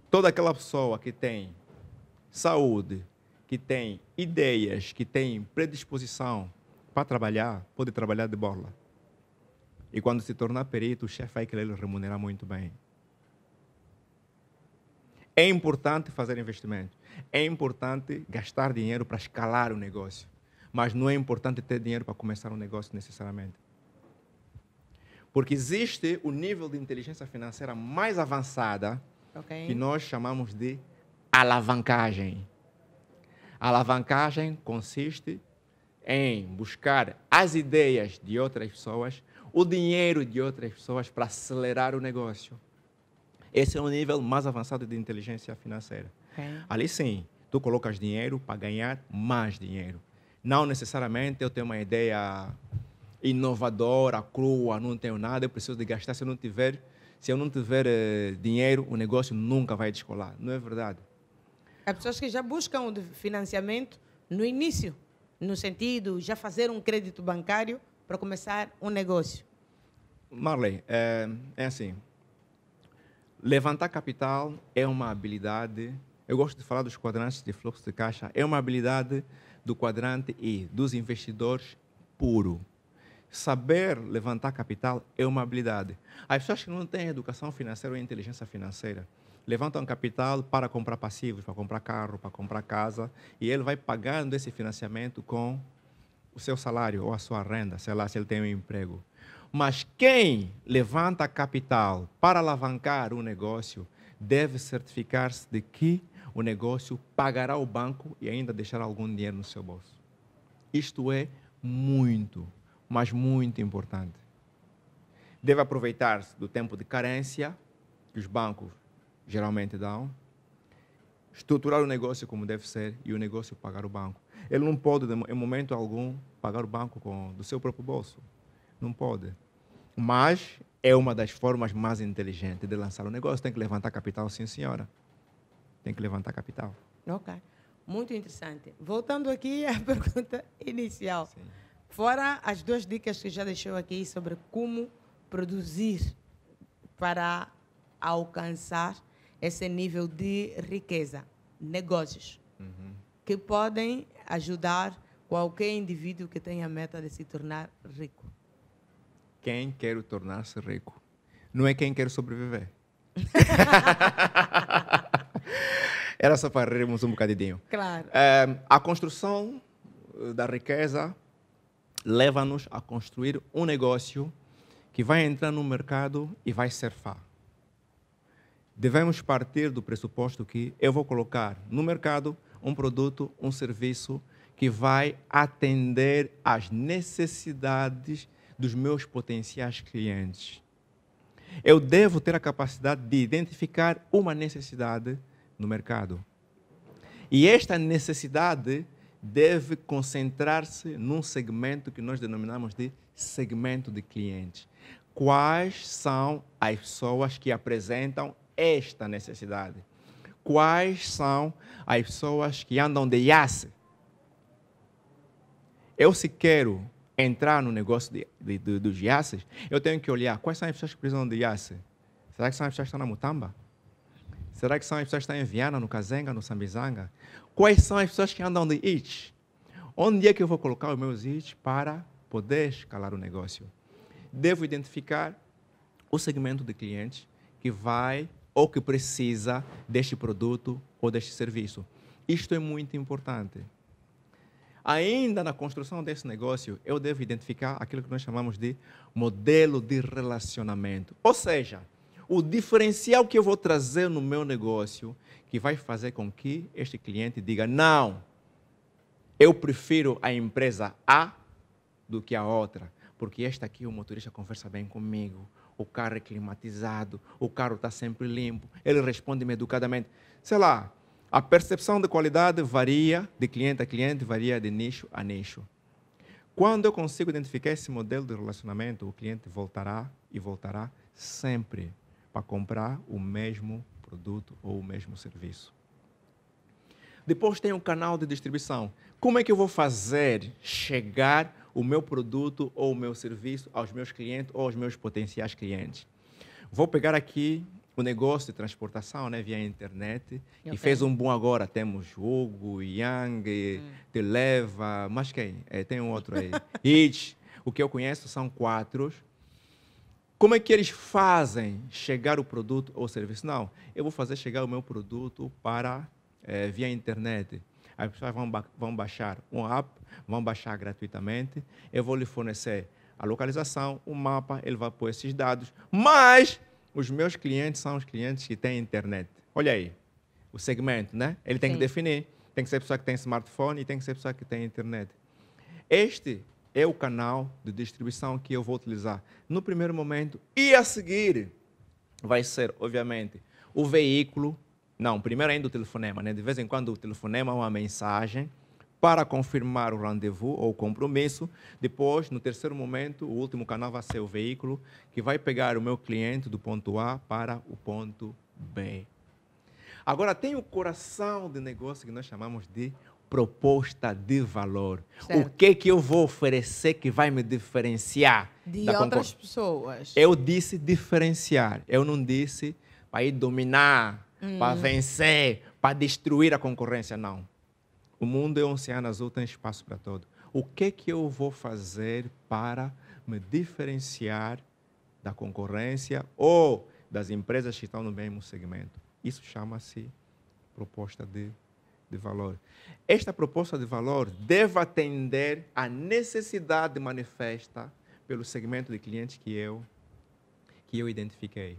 Toda aquela pessoa que tem saúde, que tem ideias, que tem predisposição para trabalhar, pode trabalhar de borla. E quando se tornar perito, o chefe vai querer remunerar muito bem. É importante fazer investimento. É importante gastar dinheiro para escalar o negócio. Mas não é importante ter dinheiro para começar um negócio necessariamente. Porque existe o nível de inteligência financeira mais avançada okay. que nós chamamos de alavancagem. A alavancagem consiste em buscar as ideias de outras pessoas, o dinheiro de outras pessoas para acelerar o negócio. Esse é o nível mais avançado de inteligência financeira. É. Ali sim, tu colocas dinheiro para ganhar mais dinheiro. Não necessariamente eu tenho uma ideia inovadora, crua, não tenho nada, eu preciso de gastar. Se eu não tiver, se eu não tiver eh, dinheiro, o negócio nunca vai descolar. Não é verdade? Há pessoas que já buscam o financiamento no início, no sentido já fazer um crédito bancário para começar um negócio. Marley, é, é assim. Levantar capital é uma habilidade. Eu gosto de falar dos quadrantes de fluxo de caixa. É uma habilidade do quadrante E, dos investidores puro. Saber levantar capital é uma habilidade. As pessoas que não têm educação financeira ou inteligência financeira, levantam capital para comprar passivos, para comprar carro, para comprar casa, e ele vai pagando esse financiamento com o seu salário ou a sua renda, sei lá, se ele tem um emprego. Mas quem levanta capital para alavancar um negócio deve certificar-se de que o negócio pagará o banco e ainda deixará algum dinheiro no seu bolso. Isto é muito, mas muito importante. Deve aproveitar-se do tempo de carência que os bancos geralmente dão, estruturar o negócio como deve ser e o negócio pagar o banco. Ele não pode, em momento algum, pagar o banco com, do seu próprio bolso. Não pode. Mas é uma das formas mais inteligentes de lançar o negócio. Tem que levantar capital, sim, senhora. Tem que levantar capital. Ok. Muito interessante. Voltando aqui à pergunta inicial. Sim. Fora as duas dicas que já deixou aqui sobre como produzir para alcançar esse nível de riqueza, negócios, uhum. que podem ajudar qualquer indivíduo que tenha a meta de se tornar rico. Quem quer tornar-se rico? Não é quem quer sobreviver. Era só para rirmos um bocadinho. Claro. É, a construção eh, da riqueza leva-nos a construir um negócio que vai entrar no mercado e vai surfar devemos partir do pressuposto que eu vou colocar no mercado um produto, um serviço que vai atender às necessidades dos meus potenciais clientes. Eu devo ter a capacidade de identificar uma necessidade no mercado. E esta necessidade deve concentrar-se num segmento que nós denominamos de segmento de clientes. Quais são as pessoas que apresentam esta necessidade. Quais são as pessoas que andam de yasse? Eu, se quero entrar no negócio de, de, de, dos yasses, eu tenho que olhar quais são as pessoas que precisam de yasse. Será que são as pessoas que estão na Mutamba? Será que são as pessoas que estão em Viana, no Kazenga, no Sambizanga? Quais são as pessoas que andam de IT? Onde é que eu vou colocar os meus IT para poder escalar o negócio? Devo identificar o segmento de clientes que vai ou que precisa deste produto ou deste serviço. Isto é muito importante. Ainda na construção desse negócio, eu devo identificar aquilo que nós chamamos de modelo de relacionamento. Ou seja, o diferencial que eu vou trazer no meu negócio que vai fazer com que este cliente diga: não, eu prefiro a empresa A do que a outra, porque esta aqui, o motorista, conversa bem comigo, o carro é climatizado, o carro está sempre limpo, ele responde-me educadamente. Sei lá, a percepção de qualidade varia de cliente a cliente, varia de nicho a nicho. Quando eu consigo identificar esse modelo de relacionamento, o cliente voltará e voltará sempre para comprar o mesmo produto ou o mesmo serviço. Depois tem um canal de distribuição. Como é que eu vou fazer chegar o meu produto ou o meu serviço aos meus clientes ou aos meus potenciais clientes? Vou pegar aqui o negócio de transportação né, via internet, okay. fez um bom agora. Temos Hugo, Yang, hum. Televa, mas quem? É, tem um outro aí. It. O que eu conheço são quatro. Como é que eles fazem chegar o produto ou o serviço? Não, eu vou fazer chegar o meu produto para é, via internet, as pessoas vão, ba vão baixar um app, vão baixar gratuitamente, eu vou lhe fornecer a localização, o mapa, ele vai pôr esses dados, mas os meus clientes são os clientes que têm internet. Olha aí, o segmento, né? Ele tem Sim. que definir, tem que ser pessoa que tem smartphone e tem que ser pessoa que tem internet. Este é o canal de distribuição que eu vou utilizar no primeiro momento e a seguir vai ser, obviamente, o veículo não, primeiro ainda o telefonema, né? De vez em quando o telefonema é uma mensagem para confirmar o rendezvous ou o compromisso. Depois, no terceiro momento, o último canal vai ser o veículo que vai pegar o meu cliente do ponto A para o ponto B. Agora, tem o coração de negócio que nós chamamos de proposta de valor. Certo. O que que eu vou oferecer que vai me diferenciar de outras pessoas? Eu disse diferenciar, eu não disse vai dominar hum. para vencer, para destruir a concorrência. Não. O mundo é um oceano azul, tem espaço para todo. O que que eu vou fazer para me diferenciar da concorrência ou das empresas que estão no mesmo segmento? Isso chama-se proposta de, de valor. Esta proposta de valor deve atender à necessidade manifesta pelo segmento de clientes que eu que eu identifiquei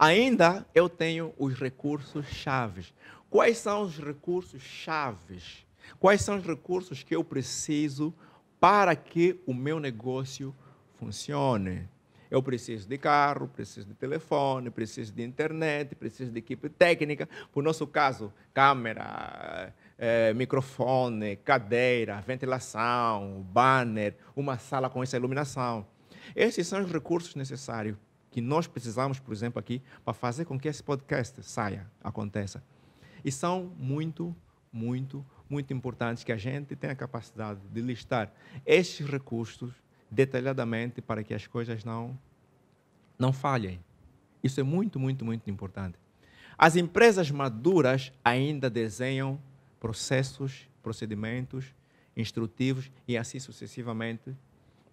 ainda eu tenho os recursos chaves. Quais são os recursos chaves? Quais são os recursos que eu preciso para que o meu negócio funcione? Eu preciso de carro, preciso de telefone, preciso de internet, preciso de equipe técnica. Por nosso caso, câmera, eh, microfone, cadeira, ventilação, banner, uma sala com essa iluminação. Esses são os recursos necessários que nós precisamos, por exemplo, aqui, para fazer com que esse podcast saia, aconteça. E são muito, muito, muito importantes que a gente tenha a capacidade de listar esses recursos detalhadamente para que as coisas não, não falhem. Isso é muito, muito, muito importante. As empresas maduras ainda desenham processos, procedimentos instrutivos e assim sucessivamente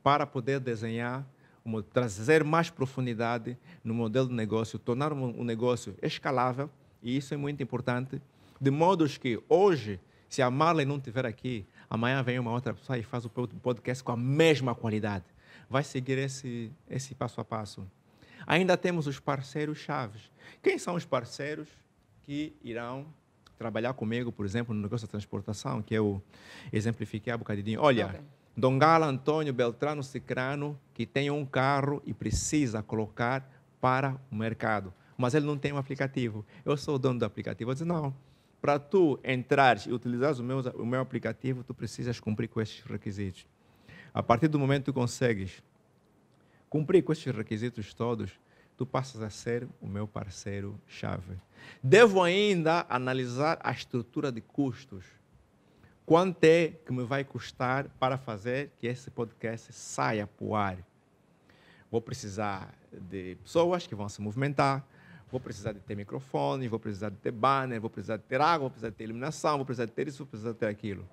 para poder desenhar como trazer mais profundidade no modelo de negócio, tornar um negócio escalável, e isso é muito importante, de modos que hoje, se a Marley não estiver aqui, amanhã vem uma outra pessoa e faz o podcast com a mesma qualidade. Vai seguir esse, esse passo a passo. Ainda temos os parceiros chaves. Quem são os parceiros que irão trabalhar comigo, por exemplo, no negócio da transportação, que eu exemplifiquei há bocadinho? Olha, okay Galo, Antônio Beltrano Cicrano, que tem um carro e precisa colocar para o mercado, mas ele não tem um aplicativo. Eu sou o dono do aplicativo. Eu disse, não, para tu entrar e utilizar o meu, o meu aplicativo, tu precisas cumprir com estes requisitos. A partir do momento que tu consegues cumprir com estes requisitos todos, tu passas a ser o meu parceiro-chave. Devo ainda analisar a estrutura de custos quanto é que me vai custar para fazer que esse podcast saia para o ar. Vou precisar de pessoas que vão se movimentar, vou precisar de ter microfone, vou precisar de ter banner, vou precisar de ter água, vou precisar de ter iluminação, vou precisar de ter isso, vou precisar de ter aquilo.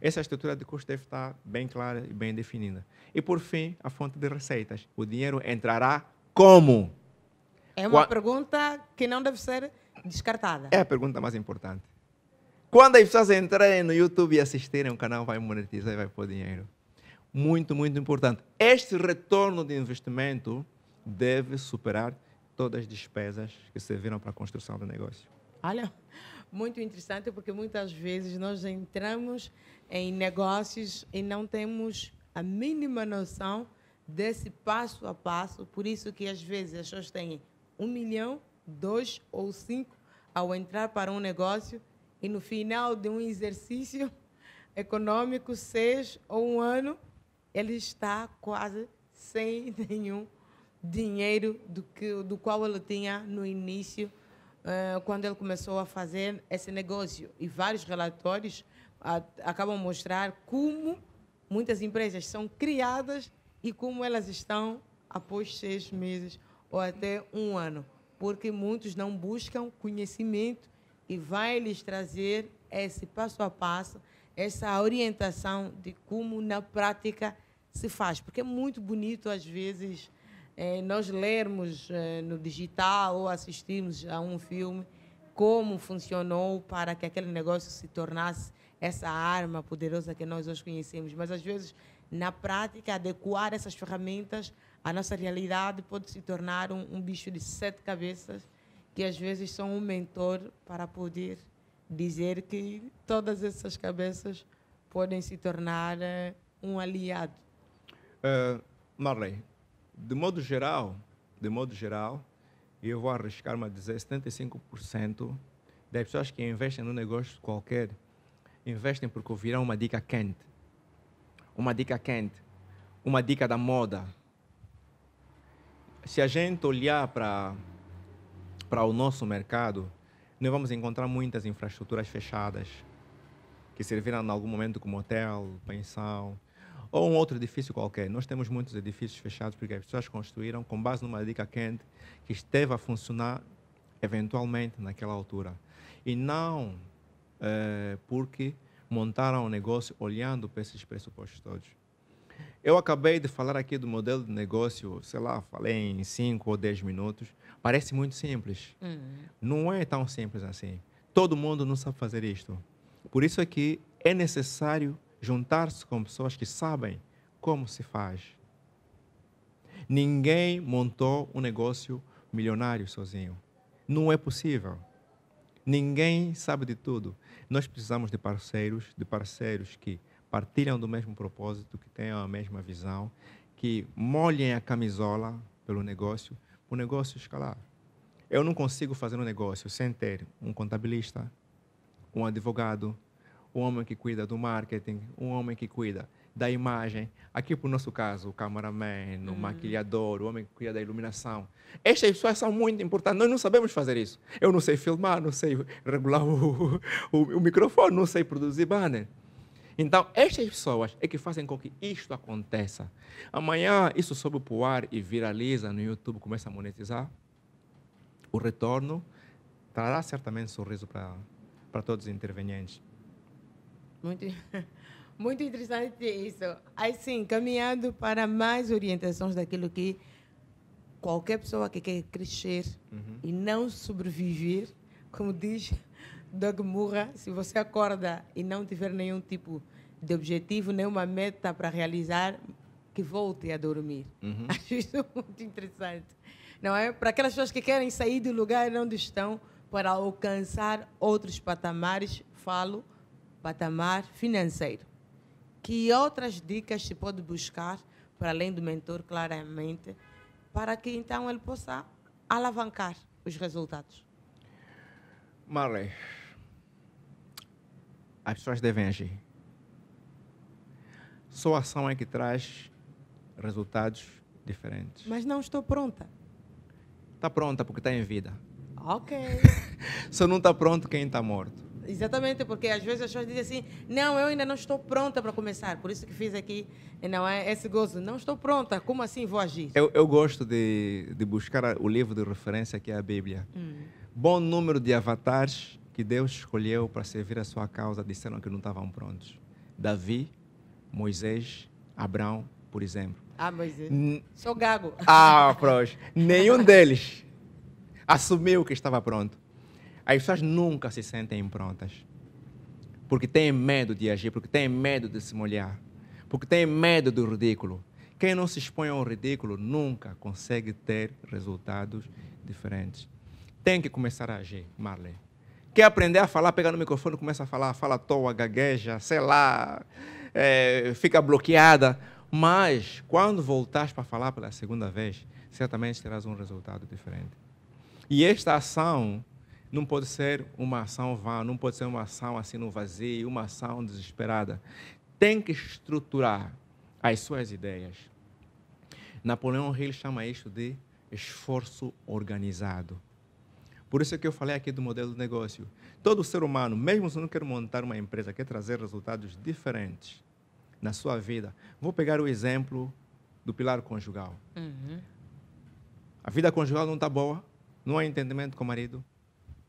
Essa estrutura de custo deve estar bem clara e bem definida. E, por fim, a fonte de receitas. O dinheiro entrará como? É uma Qua... pergunta que não deve ser descartada. É a pergunta mais importante. Quando as pessoas entrarem no YouTube e assistirem o canal, vai monetizar e vai pôr dinheiro. Muito, muito importante. Este retorno de investimento deve superar todas as despesas que serviram para a construção do negócio. Olha, muito interessante, porque muitas vezes nós entramos em negócios e não temos a mínima noção desse passo a passo. Por isso que, às vezes, as pessoas têm um milhão, dois ou cinco ao entrar para um negócio e no final de um exercício econômico, seis ou um ano, ele está quase sem nenhum dinheiro do, que, do qual ele tinha no início, eh, quando ele começou a fazer esse negócio. E vários relatórios ah, acabam mostrar como muitas empresas são criadas e como elas estão após seis meses ou até um ano, porque muitos não buscam conhecimento e vai lhes trazer esse passo a passo, essa orientação de como na prática se faz. Porque é muito bonito, às vezes, eh, nós lermos eh, no digital ou assistirmos a um filme como funcionou para que aquele negócio se tornasse essa arma poderosa que nós hoje conhecemos. Mas, às vezes, na prática, adequar essas ferramentas à nossa realidade pode se tornar um, um bicho de sete cabeças que às vezes são um mentor para poder dizer que todas essas cabeças podem se tornar eh, um aliado. Uh, Marley, de modo geral, de modo geral, eu vou arriscar-me a dizer 75% das pessoas que investem no negócio qualquer investem porque ouviram uma dica quente, uma dica quente, uma dica da moda. Se a gente olhar para para o nosso mercado, nós vamos encontrar muitas infraestruturas fechadas que serviram em algum momento como hotel, pensão ou um outro edifício qualquer. Nós temos muitos edifícios fechados porque as pessoas construíram com base numa dica quente que esteve a funcionar eventualmente naquela altura. E não é, porque montaram o negócio olhando para esses pressupostos todos. Eu acabei de falar aqui do modelo de negócio, sei lá, falei em 5 ou 10 minutos. Parece muito simples. Uhum. Não é tão simples assim. Todo mundo não sabe fazer isto. Por isso é que é necessário juntar-se com pessoas que sabem como se faz. Ninguém montou um negócio milionário sozinho. Não é possível. Ninguém sabe de tudo. Nós precisamos de parceiros, de parceiros que partilham do mesmo propósito, que tenham a mesma visão, que molhem a camisola pelo negócio, o negócio escalar. Eu não consigo fazer um negócio sem ter um contabilista, um advogado, um homem que cuida do marketing, um homem que cuida da imagem. Aqui, para o nosso caso, o cameraman, o uhum. maquilhador, o homem que cuida da iluminação. Estas pessoas são muito importantes. Nós não sabemos fazer isso. Eu não sei filmar, não sei regular o, o, o microfone, não sei produzir banner. Então, estas pessoas é que fazem com que isto aconteça. Amanhã isso sobe para o ar e viraliza no YouTube, começa a monetizar. O retorno trará certamente sorriso para, para todos os intervenientes. Muito, muito interessante isso. Assim, caminhando para mais orientações daquilo que qualquer pessoa que quer crescer uhum. e não sobreviver, como diz Doug Murra, se você acorda e não tiver nenhum tipo de objetivo, nenhuma meta para realizar, que volte a dormir. Uhum. Acho isso muito interessante. Não é? Para aquelas pessoas que querem sair do lugar onde estão para alcançar outros patamares, falo patamar financeiro. Que outras dicas se pode buscar, para além do mentor, claramente, para que então ele possa alavancar os resultados? Marley, as pessoas devem agir. Só a ação é que traz resultados diferentes. Mas não estou pronta. Está pronta porque está em vida. Ok. Só não está pronto quem está morto. Exatamente, porque às vezes as pessoas dizem assim, não, eu ainda não estou pronta para começar, por isso que fiz aqui não é esse gozo, não estou pronta, como assim vou agir? Eu, eu gosto de, de buscar o livro de referência que é a Bíblia. Hum. Bom número de avatares que Deus escolheu para servir a sua causa disseram que não estavam prontos. Davi, Moisés, Abraão, por exemplo. Ah, Moisés. N Sou gago. Ah, pronto. Nenhum deles assumiu que estava pronto. As pessoas nunca se sentem prontas. Porque têm medo de agir, porque têm medo de se molhar, porque têm medo do ridículo. Quem não se expõe ao ridículo nunca consegue ter resultados diferentes. Tem que começar a agir, Marley. Quer aprender a falar, pega no microfone, começa a falar, fala toa, gagueja, sei lá, é, fica bloqueada. Mas, quando voltar para falar pela segunda vez, certamente terás um resultado diferente. E esta ação não pode ser uma ação vã, não pode ser uma ação assim no vazio, uma ação desesperada. Tem que estruturar as suas ideias. Napoleão Hill chama isso de esforço organizado. Por isso é que eu falei aqui do modelo de negócio. Todo ser humano, mesmo se não quer montar uma empresa, quer trazer resultados diferentes na sua vida. Vou pegar o exemplo do pilar conjugal. Uhum. A vida conjugal não está boa, não há entendimento com o marido.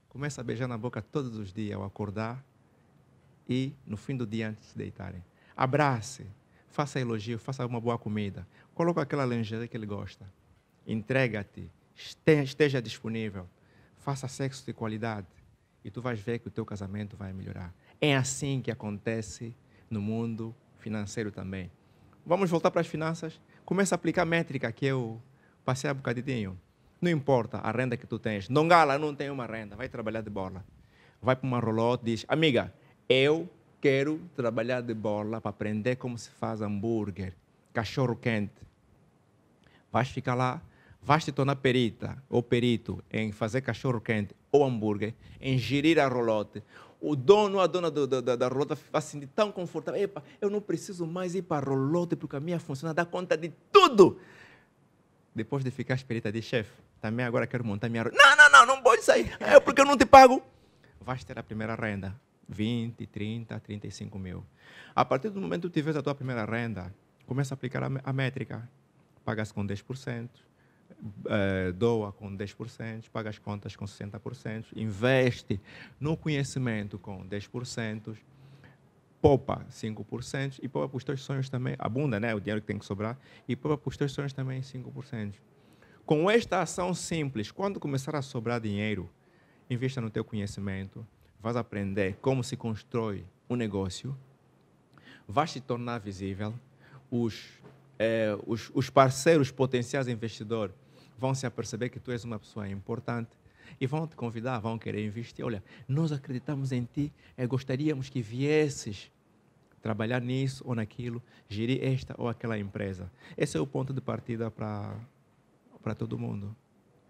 Começa a beijar na boca todos os dias ao acordar e no fim do dia antes de se deitarem. Abrace, faça elogio, faça uma boa comida. coloque aquela lingerie que ele gosta. Entrega-te, esteja disponível faça sexo de qualidade e tu vais ver que o teu casamento vai melhorar. É assim que acontece no mundo financeiro também. Vamos voltar para as finanças. Começa a aplicar a métrica que eu passei a bocadinho. Não importa a renda que tu tens. gala não tem uma renda, vai trabalhar de bola. Vai para uma rolote e diz, amiga, eu quero trabalhar de bola para aprender como se faz hambúrguer, cachorro quente. Vais ficar lá Vaste tornar perita ou perito em fazer cachorro quente ou hambúrguer, em gerir a rolote, o dono, ou a dona do, do, da, da rolota vai se sentir assim tão confortável. Epa, eu não preciso mais ir para a rolota porque a minha funciona dá conta de tudo. Depois de ficar perita de chefe, também agora quero montar minha rolota. Não, não, não, não pode sair. É porque eu não te pago. Vaste ter a primeira renda. 20, 30, 35 mil. A partir do momento que tu vês a tua primeira renda, começa a aplicar a, a métrica. Pagas com 10%, é, doa com 10%, paga as contas com 60%, investe no conhecimento com 10%, poupa 5% e poupa para os teus sonhos também, abunda né, o dinheiro que tem que sobrar, e poupa para os teus sonhos também 5%. Com esta ação simples, quando começar a sobrar dinheiro, invista no teu conhecimento, vas aprender como se constrói um negócio, vais se tornar visível, os é, os, os, parceiros potenciais investidores vão se aperceber que tu és uma pessoa importante e vão te convidar, vão querer investir. Olha, nós acreditamos em ti, eh, gostaríamos que viesses trabalhar nisso ou naquilo, gerir esta ou aquela empresa. Esse é o ponto de partida para todo mundo.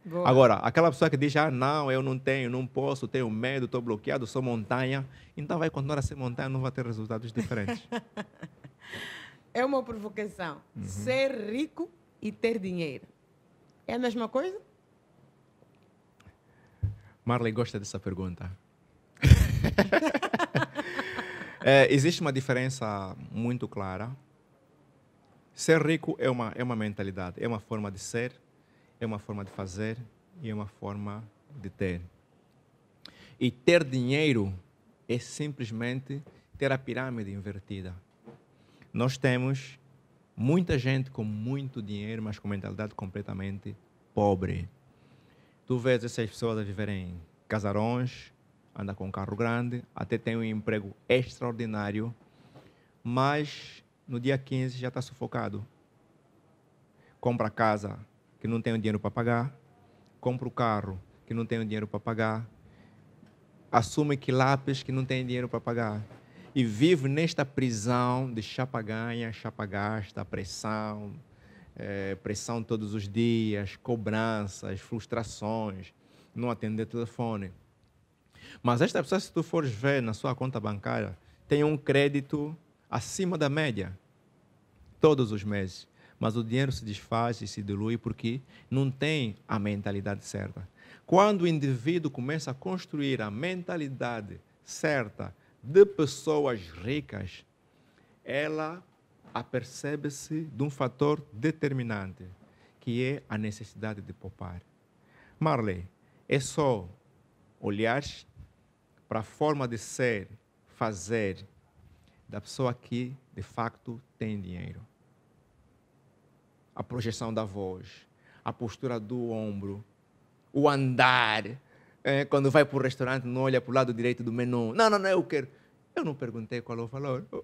Boa. Agora, aquela pessoa que diz, ah, não, eu não tenho, não posso, tenho medo, estou bloqueado, sou montanha, então vai continuar a ser montanha, não vai ter resultados diferentes. É uma provocação. Uhum. Ser rico e ter dinheiro. É a mesma coisa? Marley gosta dessa pergunta. é, existe uma diferença muito clara. Ser rico é uma, é uma mentalidade, é uma forma de ser, é uma forma de fazer e é uma forma de ter. E ter dinheiro é simplesmente ter a pirâmide invertida nós temos muita gente com muito dinheiro, mas com mentalidade completamente pobre. Tu vês essas pessoas a viverem em casarões, andam com um carro grande, até tem um emprego extraordinário, mas no dia 15 já está sufocado. Compra casa que não tem o dinheiro para pagar, compra o carro que não tem o dinheiro para pagar, assume que lápis que não tem dinheiro para pagar e vivo nesta prisão de chapa ganha, chapa gasta, pressão, é, pressão todos os dias, cobranças, frustrações, não atender telefone. Mas esta pessoa, se tu fores ver na sua conta bancária, tem um crédito acima da média todos os meses. Mas o dinheiro se desfaz e se dilui porque não tem a mentalidade certa. Quando o indivíduo começa a construir a mentalidade certa de pessoas ricas, ela apercebe-se de um fator determinante, que é a necessidade de poupar. Marley, é só olhar para a forma de ser, fazer da pessoa que de facto tem dinheiro. A projeção da voz, a postura do ombro, o andar, é, quando vai para o restaurante, não olha para o lado direito do menu. Não, não, não, eu quero. Eu não perguntei qual é o valor.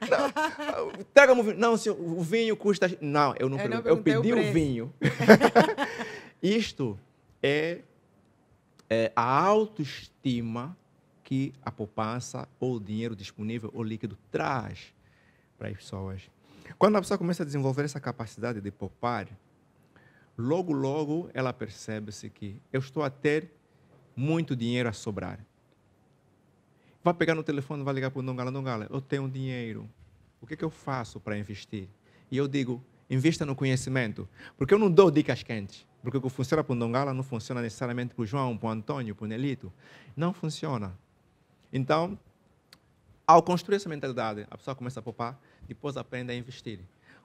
Não, traga-me o vinho. Não, senhor, o vinho custa. Não, eu não, eu não perguntei. Eu pedi o, o vinho. Isto é, é a autoestima que a poupança ou o dinheiro disponível ou líquido traz para as pessoas. Quando a pessoa começa a desenvolver essa capacidade de poupar, logo, logo ela percebe-se que eu estou a ter muito dinheiro a sobrar. Vai pegar no telefone, vai ligar para o Nongala, Nongala, eu tenho dinheiro, o que, é que eu faço para investir? E eu digo, invista no conhecimento, porque eu não dou dicas quentes, porque o que funciona para o Nongala não funciona necessariamente para o João, para o Antônio, para o Nelito, não funciona. Então, ao construir essa mentalidade, a pessoa começa a poupar, depois aprende a investir.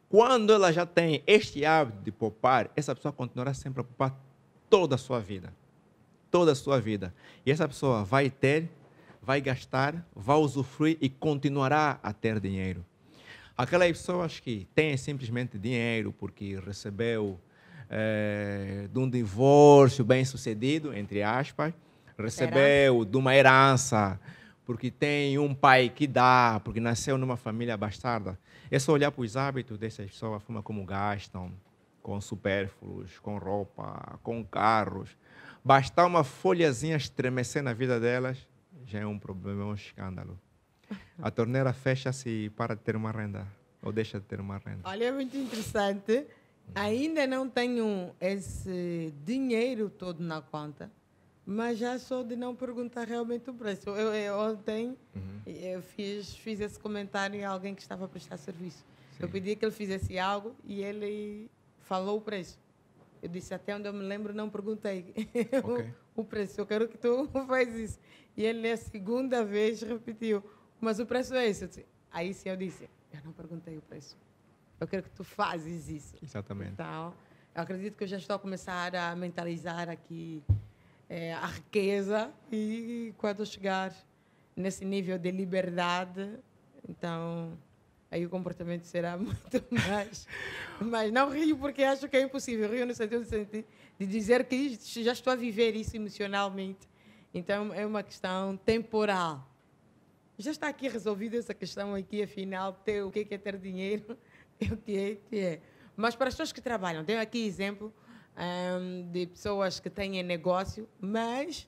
Quando ela já tem este hábito de poupar, essa pessoa continuará sempre a poupar toda a sua vida toda a sua vida. E essa pessoa vai ter, vai gastar, vai usufruir e continuará a ter dinheiro. Aquelas pessoas que têm simplesmente dinheiro porque recebeu é, de um divórcio bem sucedido, entre aspas, recebeu de uma herança porque tem um pai que dá, porque nasceu numa família bastarda. É só olhar para os hábitos dessas pessoas, a forma como gastam, com supérfluos, com roupa, com carros, Bastar uma folhazinha estremecer na vida delas já é um problema, é um escândalo. A torneira fecha-se e para de ter uma renda, ou deixa de ter uma renda. Olha, é muito interessante. Ainda não tenho esse dinheiro todo na conta, mas já sou de não perguntar realmente o preço. Eu, eu ontem uhum. eu fiz, fiz esse comentário a alguém que estava a prestar serviço. Sim. Eu pedi que ele fizesse algo e ele falou o preço. Eu disse, até onde eu me lembro, não perguntei okay. o, o, preço. Eu quero que tu faz isso. E ele, a segunda vez, repetiu. Mas o preço é esse. Disse, Aí sim eu disse, eu não perguntei o preço. Eu quero que tu fazes isso. Exatamente. Então, eu acredito que eu já estou a começar a mentalizar aqui é, a riqueza e quando eu chegar nesse nível de liberdade, então aí o comportamento será muito mais. Mas não rio porque acho que é impossível. Rio no sentido de dizer que já estou a viver isso emocionalmente. Então é uma questão temporal. Já está aqui resolvida essa questão aqui, afinal, ter, o que é, é ter dinheiro e o que é que é. Mas para as pessoas que trabalham, tenho aqui exemplo um, de pessoas que têm negócio, mas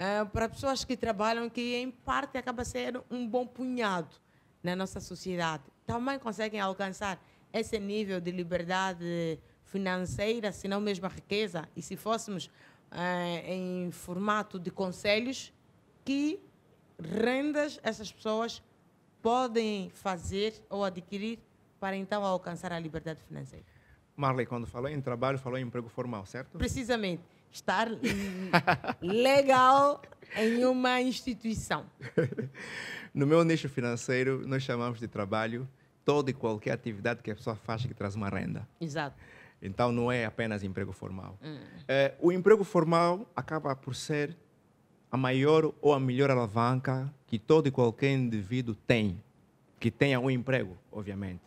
hum, para pessoas que trabalham, que em parte acaba sendo um bom punhado na nossa sociedade também conseguem alcançar esse nível de liberdade financeira, se não mesmo a riqueza, e se fôssemos eh, em formato de conselhos, que rendas essas pessoas podem fazer ou adquirir para então alcançar a liberdade financeira. Marley, quando falou em trabalho, falou em emprego formal, certo? Precisamente estar legal em uma instituição? No meu nicho financeiro, nós chamamos de trabalho toda e qualquer atividade que a pessoa faz que traz uma renda. Exato. Então, não é apenas emprego formal. Hum. É, o emprego formal acaba por ser a maior ou a melhor alavanca que todo e qualquer indivíduo tem, que tenha um emprego, obviamente.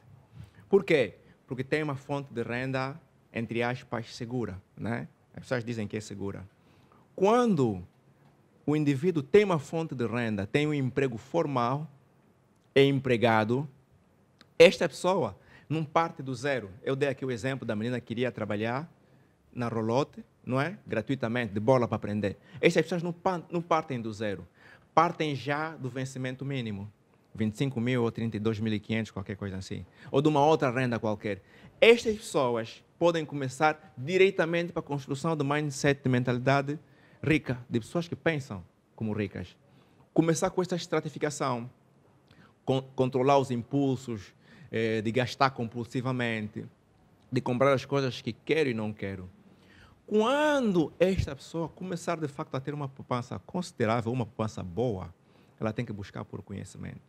Por quê? Porque tem uma fonte de renda, entre aspas, segura, né? As pessoas dizem que é segura. Quando o indivíduo tem uma fonte de renda, tem um emprego formal, é empregado, esta pessoa não parte do zero. Eu dei aqui o exemplo da menina que queria trabalhar na rolote, não é? Gratuitamente, de bola para aprender. Estas pessoas não partem do zero. Partem já do vencimento mínimo. 25 mil ou 32.500, qualquer coisa assim. Ou de uma outra renda qualquer. Estas pessoas podem começar diretamente para a construção do mindset de mentalidade rica, de pessoas que pensam como ricas. Começar com esta estratificação, con controlar os impulsos eh, de gastar compulsivamente, de comprar as coisas que quero e não quero. Quando esta pessoa começar de facto a ter uma poupança considerável, uma poupança boa, ela tem que buscar por conhecimento.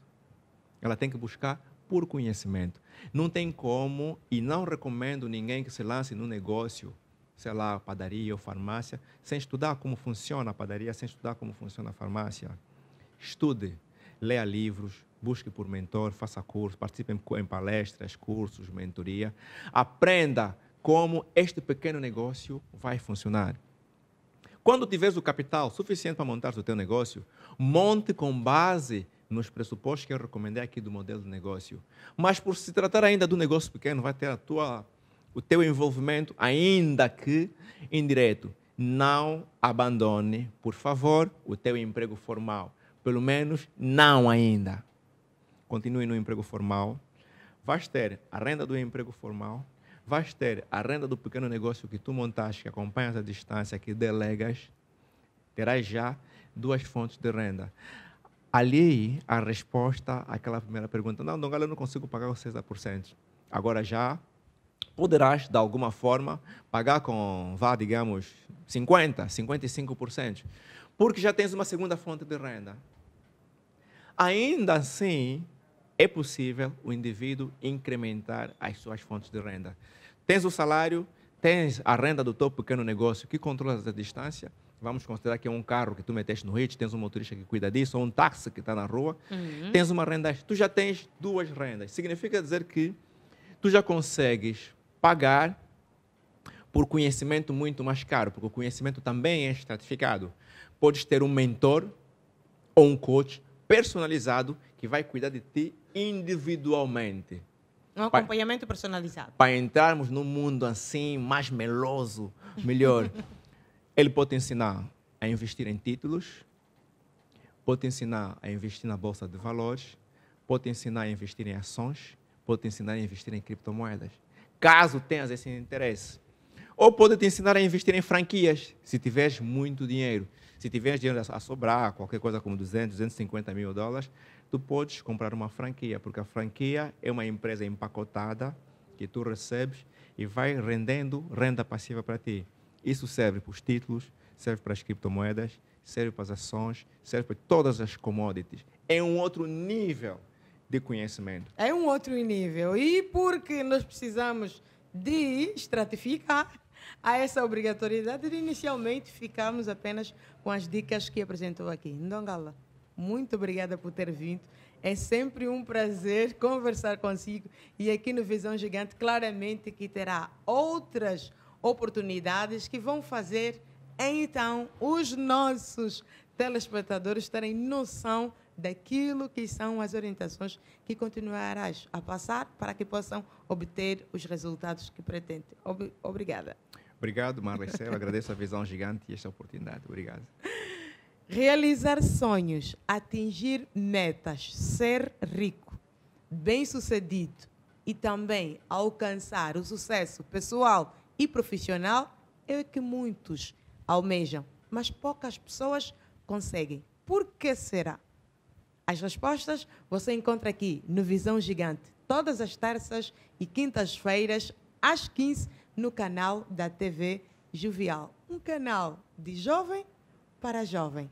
Ela tem que buscar por conhecimento. Não tem como, e não recomendo ninguém que se lance no negócio, sei lá, padaria ou farmácia, sem estudar como funciona a padaria, sem estudar como funciona a farmácia. Estude, leia livros, busque por mentor, faça curso, participe em palestras, cursos, mentoria. Aprenda como este pequeno negócio vai funcionar. Quando tiveres o capital suficiente para montar o teu negócio, monte com base nos pressupostos que eu recomendei aqui do modelo de negócio. Mas por se tratar ainda do negócio pequeno, vai ter a tua, o teu envolvimento, ainda que indireto. Não abandone, por favor, o teu emprego formal. Pelo menos não ainda. Continue no emprego formal. Vais ter a renda do emprego formal, vais ter a renda do pequeno negócio que tu montaste, que acompanhas à distância, que delegas, terás já duas fontes de renda ali a resposta àquela primeira pergunta. Não, Dongal, eu não consigo pagar os 60%. Agora já poderás, de alguma forma, pagar com, vá, digamos, 50%, 55%, porque já tens uma segunda fonte de renda. Ainda assim, é possível o indivíduo incrementar as suas fontes de renda. Tens o salário, tens a renda do teu pequeno negócio que controlas a distância, vamos considerar que é um carro que tu meteste no hit, tens um motorista que cuida disso, ou um táxi que está na rua, uhum. tens uma renda, tu já tens duas rendas. Significa dizer que tu já consegues pagar por conhecimento muito mais caro, porque o conhecimento também é estratificado. Podes ter um mentor ou um coach personalizado que vai cuidar de ti individualmente. Um acompanhamento personalizado. Para entrarmos num mundo assim, mais meloso, melhor. Ele pode te ensinar a investir em títulos, pode te ensinar a investir na bolsa de valores, pode te ensinar a investir em ações, pode te ensinar a investir em criptomoedas, caso tenhas esse interesse. Ou pode te ensinar a investir em franquias, se tiveres muito dinheiro. Se tiveres dinheiro a sobrar, qualquer coisa como 200, 250 mil dólares, tu podes comprar uma franquia, porque a franquia é uma empresa empacotada que tu recebes e vai rendendo renda passiva para ti. Isso serve para os títulos, serve para as criptomoedas, serve para as ações, serve para todas as commodities. É um outro nível de conhecimento. É um outro nível. E porque nós precisamos de estratificar a essa obrigatoriedade, inicialmente ficamos apenas com as dicas que apresentou aqui. Ndongala, então, muito obrigada por ter vindo. É sempre um prazer conversar consigo. E aqui no Visão Gigante, claramente que terá outras oportunidades oportunidades que vão fazer então os nossos telespectadores terem noção daquilo que são as orientações que continuarás a passar para que possam obter os resultados que pretendem. Ob obrigada. Obrigado, Marlicela. Agradeço a visão gigante e esta oportunidade. Obrigado. Realizar sonhos, atingir metas, ser rico, bem-sucedido e também alcançar o sucesso pessoal e profissional é o que muitos almejam, mas poucas pessoas conseguem. Por que será? As respostas você encontra aqui no Visão Gigante, todas as terças e quintas-feiras, às 15, no canal da TV Juvial. Um canal de jovem para jovem.